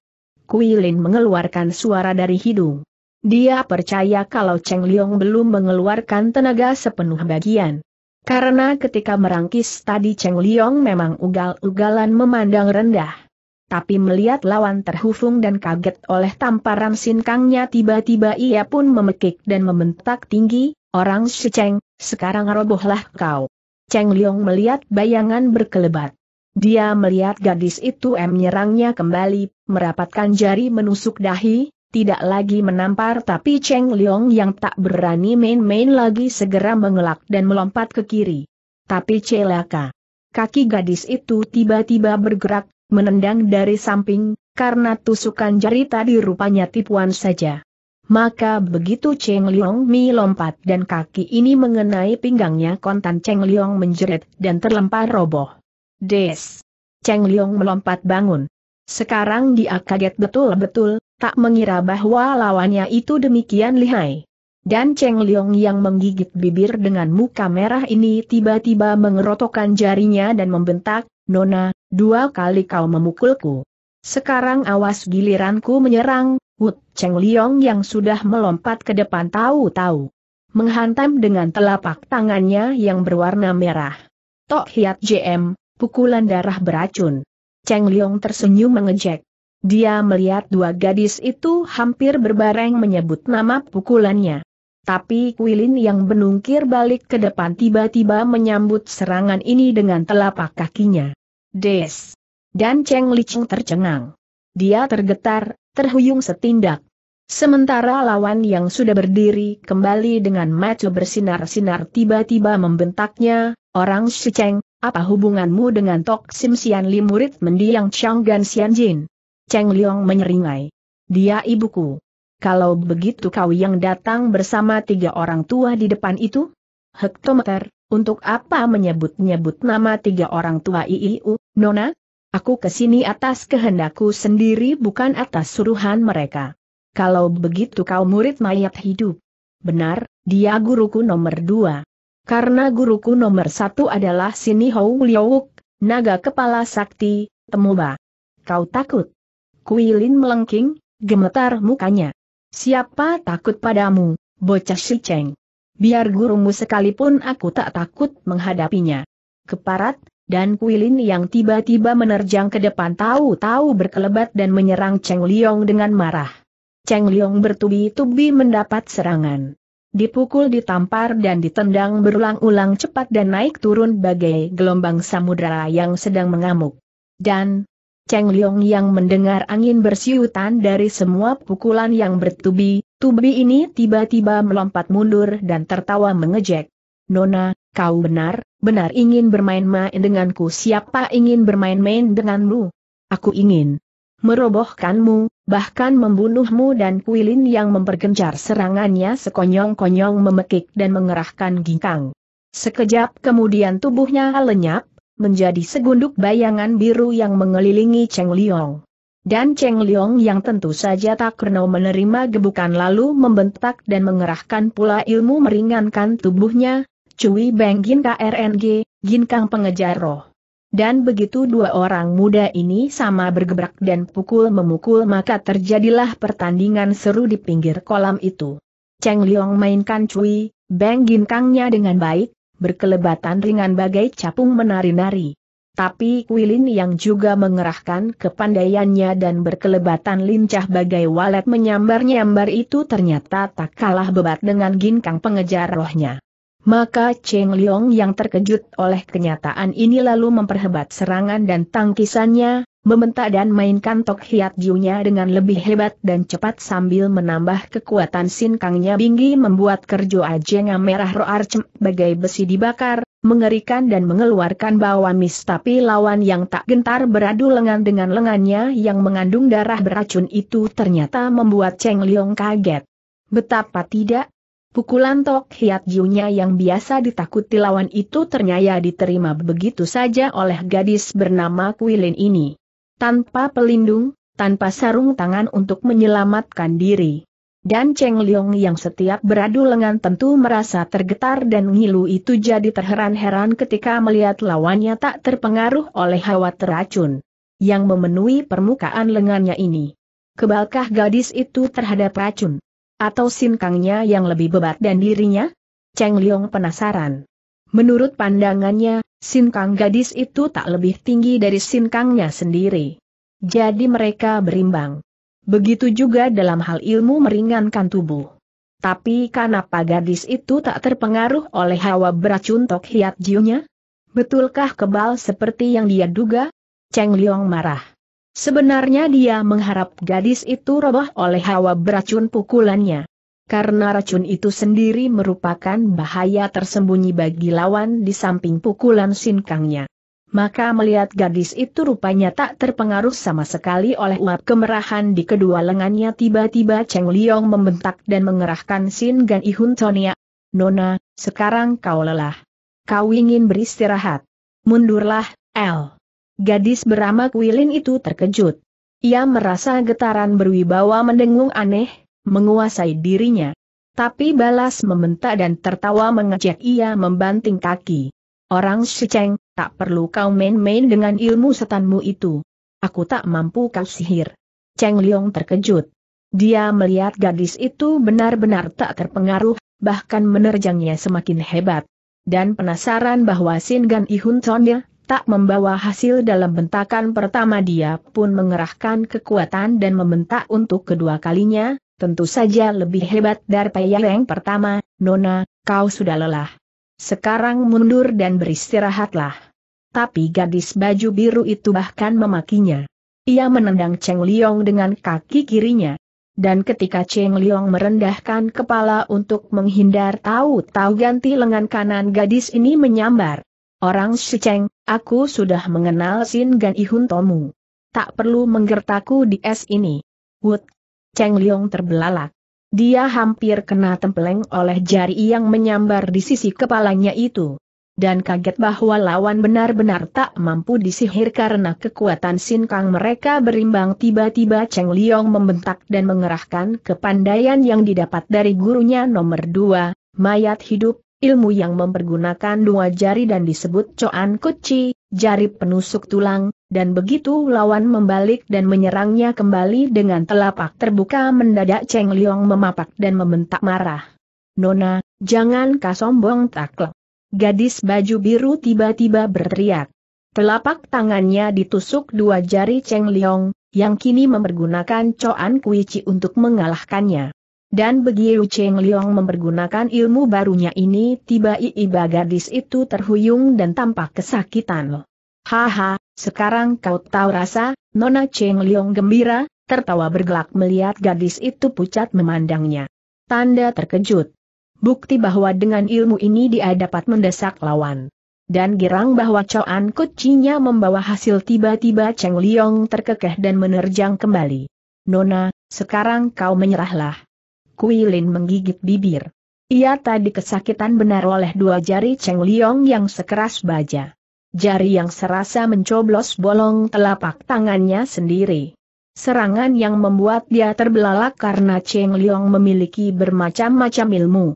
Kuilin mengeluarkan suara dari hidung. Dia percaya kalau Cheng Liong belum mengeluarkan tenaga sepenuh bagian. Karena ketika merangkis tadi Cheng Liong memang ugal-ugalan memandang rendah tapi melihat lawan terhufung dan kaget oleh tamparan sinkangnya tiba-tiba ia pun memekik dan membentak tinggi, orang seceng, sekarang robohlah kau. Cheng Liong melihat bayangan berkelebat. Dia melihat gadis itu menyerangnya kembali, merapatkan jari menusuk dahi, tidak lagi menampar tapi Cheng Liong yang tak berani main-main lagi segera mengelak dan melompat ke kiri. Tapi celaka. Kaki gadis itu tiba-tiba bergerak, menendang dari samping, karena tusukan jari tadi rupanya tipuan saja. Maka begitu Cheng Liong Mi lompat dan kaki ini mengenai pinggangnya kontan Cheng Liong menjerit dan terlempar roboh. Des! Cheng Liong melompat bangun. Sekarang dia kaget betul-betul, tak mengira bahwa lawannya itu demikian lihai. Dan Cheng Liong yang menggigit bibir dengan muka merah ini tiba-tiba mengerotokkan jarinya dan membentak, Nona, dua kali kau memukulku. Sekarang awas giliranku menyerang, Cheng Liong yang sudah melompat ke depan tahu-tahu. Menghantam dengan telapak tangannya yang berwarna merah. Tok Hiat JM, pukulan darah beracun. Cheng Liong tersenyum mengejek. Dia melihat dua gadis itu hampir berbareng menyebut nama pukulannya. Tapi Kuilin yang menungkir balik ke depan tiba-tiba menyambut serangan ini dengan telapak kakinya. Des! Dan Cheng Cheng tercengang. Dia tergetar, terhuyung setindak, Sementara lawan yang sudah berdiri kembali dengan mata bersinar-sinar tiba-tiba membentaknya, Orang Shicheng, apa hubunganmu dengan Tok Sim Sian Li murid mendiang Chang Gan Sian Jin? Cheng Liong menyeringai. Dia ibuku. Kalau begitu kau yang datang bersama tiga orang tua di depan itu? Hektometer, untuk apa menyebut-nyebut nama tiga orang tua IIU, Nona? Aku kesini atas kehendakku sendiri bukan atas suruhan mereka kalau begitu kau murid mayat hidup. Benar, dia guruku nomor dua. Karena guruku nomor satu adalah Sini Hou Liouk, naga kepala sakti, temuba. Kau takut? Kuilin melengking, gemetar mukanya. Siapa takut padamu, bocah si Cheng? Biar gurumu sekalipun aku tak takut menghadapinya. Keparat, dan Kuilin yang tiba-tiba menerjang ke depan tahu-tahu berkelebat dan menyerang Cheng Liong dengan marah. Cheng Liong bertubi-tubi mendapat serangan. Dipukul, ditampar dan ditendang berulang-ulang cepat dan naik turun bagai gelombang samudera yang sedang mengamuk. Dan, Cheng Liong yang mendengar angin bersiutan dari semua pukulan yang bertubi, tubi ini tiba-tiba melompat mundur dan tertawa mengejek. Nona, kau benar, benar ingin bermain-main denganku siapa ingin bermain-main denganmu? Aku ingin merobohkanmu, bahkan membunuhmu dan Kuilin yang mempergencar serangannya sekonyong-konyong memekik dan mengerahkan ginkang. Sekejap kemudian tubuhnya lenyap, menjadi segunduk bayangan biru yang mengelilingi Cheng Liong. Dan Cheng Liong yang tentu saja tak kerno menerima gebukan lalu membentak dan mengerahkan pula ilmu meringankan tubuhnya, Cui Beng Gin KRNG, Ginkang Pengejar Roh. Dan begitu dua orang muda ini sama bergebrak dan pukul-memukul maka terjadilah pertandingan seru di pinggir kolam itu. Cheng Liong mainkan cuy, beng ginkangnya dengan baik, berkelebatan ringan bagai capung menari-nari. Tapi Kuilin yang juga mengerahkan kepandaiannya dan berkelebatan lincah bagai walet menyambar-nyambar itu ternyata tak kalah bebat dengan ginkang pengejar rohnya. Maka Cheng Liong yang terkejut oleh kenyataan ini lalu memperhebat serangan dan tangkisannya, membentak dan mainkan Tok Hiat Jiunya dengan lebih hebat dan cepat sambil menambah kekuatan sin Kangnya binggi membuat kerjo ajenga merah roar bagai besi dibakar, mengerikan dan mengeluarkan amis tapi lawan yang tak gentar beradu lengan dengan lengannya yang mengandung darah beracun itu ternyata membuat Cheng Liong kaget. Betapa tidak, Pukulan Tok Hiat Junya yang biasa ditakuti lawan itu ternyata diterima begitu saja oleh gadis bernama Kuilin ini. Tanpa pelindung, tanpa sarung tangan untuk menyelamatkan diri. Dan Cheng Leong yang setiap beradu lengan tentu merasa tergetar dan ngilu itu jadi terheran-heran ketika melihat lawannya tak terpengaruh oleh hawa teracun yang memenuhi permukaan lengannya ini. Kebalkah gadis itu terhadap racun? Atau sinkangnya yang lebih bebat dan dirinya? Cheng Liong penasaran. Menurut pandangannya, sinkang gadis itu tak lebih tinggi dari sinkangnya sendiri. Jadi mereka berimbang. Begitu juga dalam hal ilmu meringankan tubuh. Tapi kenapa gadis itu tak terpengaruh oleh hawa beracun Tok Hiat Jiu-nya? Betulkah kebal seperti yang dia duga? Cheng Liong marah. Sebenarnya dia mengharap gadis itu roboh oleh hawa beracun pukulannya. Karena racun itu sendiri merupakan bahaya tersembunyi bagi lawan di samping pukulan sinkangnya. Maka melihat gadis itu rupanya tak terpengaruh sama sekali oleh uap kemerahan di kedua lengannya tiba-tiba Cheng Liong membentak dan mengerahkan Sin Gan Ihun Tonia. Nona, sekarang kau lelah. Kau ingin beristirahat. Mundurlah, El. Gadis bernama kuilin itu terkejut. Ia merasa getaran berwibawa mendengung aneh, menguasai dirinya. Tapi balas meminta dan tertawa mengejek ia membanting kaki. Orang seceng, tak perlu kau main-main dengan ilmu setanmu itu. Aku tak mampu kau sihir. Cheng Liong terkejut. Dia melihat gadis itu benar-benar tak terpengaruh, bahkan menerjangnya semakin hebat. Dan penasaran bahwa Sin Gan Ihun tak membawa hasil dalam bentakan pertama dia pun mengerahkan kekuatan dan membentak untuk kedua kalinya, tentu saja lebih hebat daripada yang pertama, Nona, kau sudah lelah. Sekarang mundur dan beristirahatlah. Tapi gadis baju biru itu bahkan memakinya. Ia menendang Cheng Liong dengan kaki kirinya. Dan ketika Cheng Liong merendahkan kepala untuk menghindar tahu-tahu ganti lengan kanan gadis ini menyambar. Orang Shiceng, aku sudah mengenal Sin Gan Ihun Tomu. Tak perlu menggertaku di es ini. Wut. Cheng Liong terbelalak. Dia hampir kena tempeleng oleh jari yang menyambar di sisi kepalanya itu. Dan kaget bahwa lawan benar-benar tak mampu disihir karena kekuatan Sin Kang mereka berimbang tiba-tiba Cheng Liong membentak dan mengerahkan kepandaian yang didapat dari gurunya nomor dua, mayat hidup, ilmu yang mempergunakan dua jari dan disebut coan kuci, jari penusuk tulang, dan begitu lawan membalik dan menyerangnya kembali dengan telapak terbuka mendadak Cheng Liong memapak dan membentak marah. Nona, jangan kasombong taklek. Gadis baju biru tiba-tiba berteriak. Telapak tangannya ditusuk dua jari Cheng Liong, yang kini mempergunakan coan kuici untuk mengalahkannya. Dan begitu Cheng Liong mempergunakan ilmu barunya ini tiba-tiba gadis itu terhuyung dan tampak kesakitan. Haha, sekarang kau tahu rasa, Nona Cheng Liong gembira, tertawa bergelak melihat gadis itu pucat memandangnya. Tanda terkejut. Bukti bahwa dengan ilmu ini dia dapat mendesak lawan dan girang bahwa Coan Kucinya membawa hasil tiba-tiba Cheng Liong terkekeh dan menerjang kembali. Nona, sekarang kau menyerahlah. Kuilin menggigit bibir. Ia tadi kesakitan benar oleh dua jari Cheng Liong yang sekeras baja. Jari yang serasa mencoblos bolong telapak tangannya sendiri. Serangan yang membuat dia terbelalak karena Cheng Liong memiliki bermacam-macam ilmu.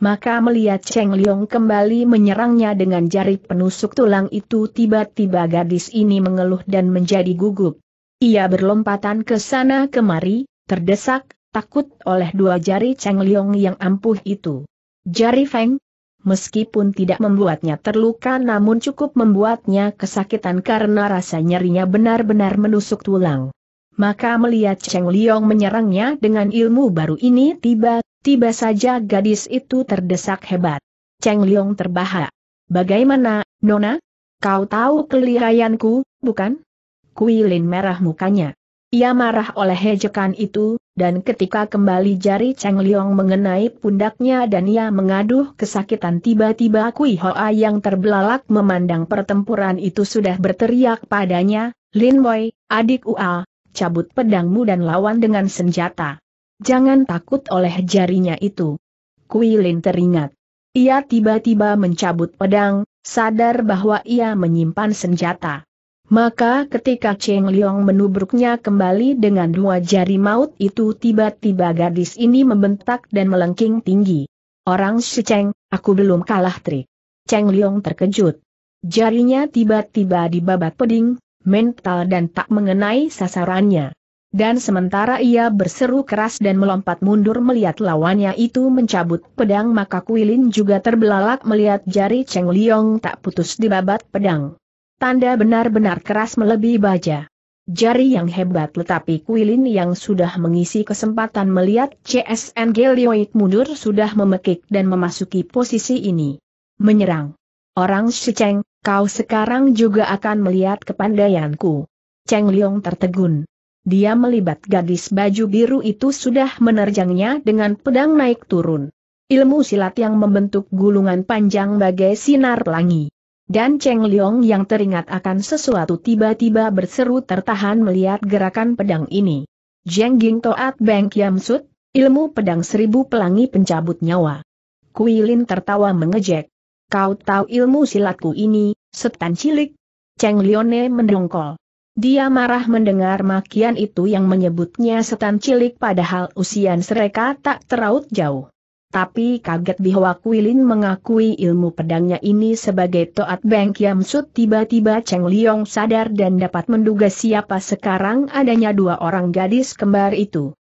Maka melihat Cheng Liong kembali menyerangnya dengan jari penusuk tulang itu tiba-tiba gadis ini mengeluh dan menjadi gugup. Ia berlompatan ke sana kemari, terdesak, takut oleh dua jari Cheng Liong yang ampuh itu. Jari Feng, meskipun tidak membuatnya terluka namun cukup membuatnya kesakitan karena rasa nyerinya benar-benar menusuk tulang. Maka melihat Cheng Liong menyerangnya dengan ilmu baru ini tiba-tiba saja gadis itu terdesak hebat. Cheng Liong terbahak. Bagaimana, Nona? Kau tahu kelihayanku, bukan? Kuilin merah mukanya. Ia marah oleh hejekan itu, dan ketika kembali jari Cheng Liong mengenai pundaknya dan ia mengaduh kesakitan tiba-tiba Kui Hoa yang terbelalak memandang pertempuran itu sudah berteriak padanya, Lin Wei, adik Ua, cabut pedangmu dan lawan dengan senjata. Jangan takut oleh jarinya itu. Kui Lin teringat. Ia tiba-tiba mencabut pedang, sadar bahwa ia menyimpan senjata. Maka ketika Cheng Liong menubruknya kembali dengan dua jari maut itu tiba-tiba gadis ini membentak dan melengking tinggi. Orang si Cheng, aku belum kalah trik. Cheng Liong terkejut. Jarinya tiba-tiba dibabat peding, mental dan tak mengenai sasarannya. Dan sementara ia berseru keras dan melompat mundur melihat lawannya itu mencabut pedang maka Kuilin juga terbelalak melihat jari Cheng Liong tak putus dibabat pedang. Tanda benar-benar keras melebihi baja. Jari yang hebat tetapi Kuilin yang sudah mengisi kesempatan melihat CSN Gelioik mundur sudah memekik dan memasuki posisi ini. Menyerang. Orang Cheng, kau sekarang juga akan melihat kepandaianku. Cheng Liong tertegun. Dia melibat gadis baju biru itu sudah menerjangnya dengan pedang naik turun. Ilmu silat yang membentuk gulungan panjang bagai sinar pelangi. Dan Cheng Liong yang teringat akan sesuatu tiba-tiba berseru tertahan melihat gerakan pedang ini. Jeng Ging Toat Beng Kiam Sut, ilmu pedang seribu pelangi pencabut nyawa. Kuilin tertawa mengejek. Kau tahu ilmu silatku ini, setan cilik. Cheng Lione mendongkol. Dia marah mendengar makian itu yang menyebutnya setan cilik padahal usian mereka tak teraut jauh tapi kaget bahwa Kuilin mengakui ilmu pedangnya ini sebagai Toat Beng Kiam Sut tiba-tiba Cheng Liong sadar dan dapat menduga siapa sekarang adanya dua orang gadis kembar itu.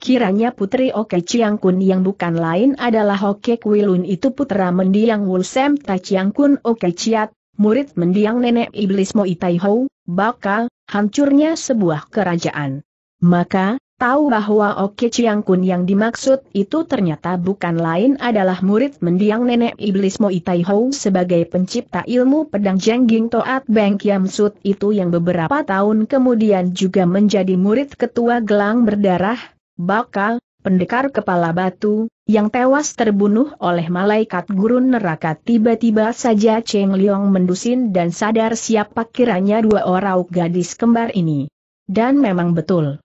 Kiranya putri Oke Chiang Kun yang bukan lain adalah Oke Kuilun itu putra mendiang Wulsem Ta Chiang Kun Oke Chiat, murid mendiang nenek iblis Mo Itai Hou, bakal hancurnya sebuah kerajaan. Maka, tahu bahwa Oke Chiang Kun yang dimaksud itu ternyata bukan lain adalah murid mendiang nenek iblis Mo Itai Hou sebagai pencipta ilmu pedang Jengging Toat Beng Kiam Sut itu yang beberapa tahun kemudian juga menjadi murid ketua gelang berdarah, bakal, pendekar kepala batu, yang tewas terbunuh oleh malaikat gurun neraka tiba-tiba saja Cheng Liong mendusin dan sadar siapa kiranya dua orang gadis kembar ini. Dan memang betul.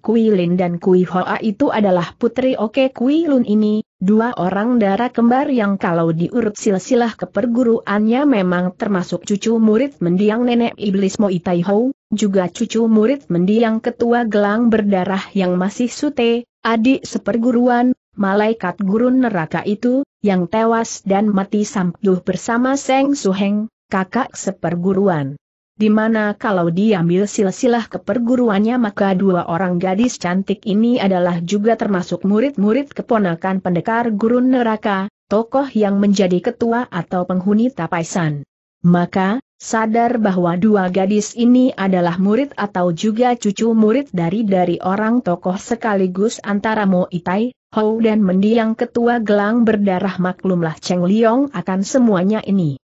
Kui Lin dan Kui Hoa itu adalah putri Oke Kui Lun ini, dua orang darah kembar yang kalau diurut silsilah keperguruannya memang termasuk cucu murid mendiang nenek iblis Mo Itaiho, juga cucu murid mendiang ketua gelang berdarah yang masih sute, adik seperguruan, malaikat gurun neraka itu, yang tewas dan mati sampuh bersama Seng Suheng, kakak seperguruan di mana kalau diambil silsilah keperguruannya maka dua orang gadis cantik ini adalah juga termasuk murid-murid keponakan pendekar gurun neraka, tokoh yang menjadi ketua atau penghuni tapaisan. Maka, sadar bahwa dua gadis ini adalah murid atau juga cucu murid dari dari orang tokoh sekaligus antara Mo Itai, Hou dan mendiang ketua gelang berdarah maklumlah Cheng Liong akan semuanya ini.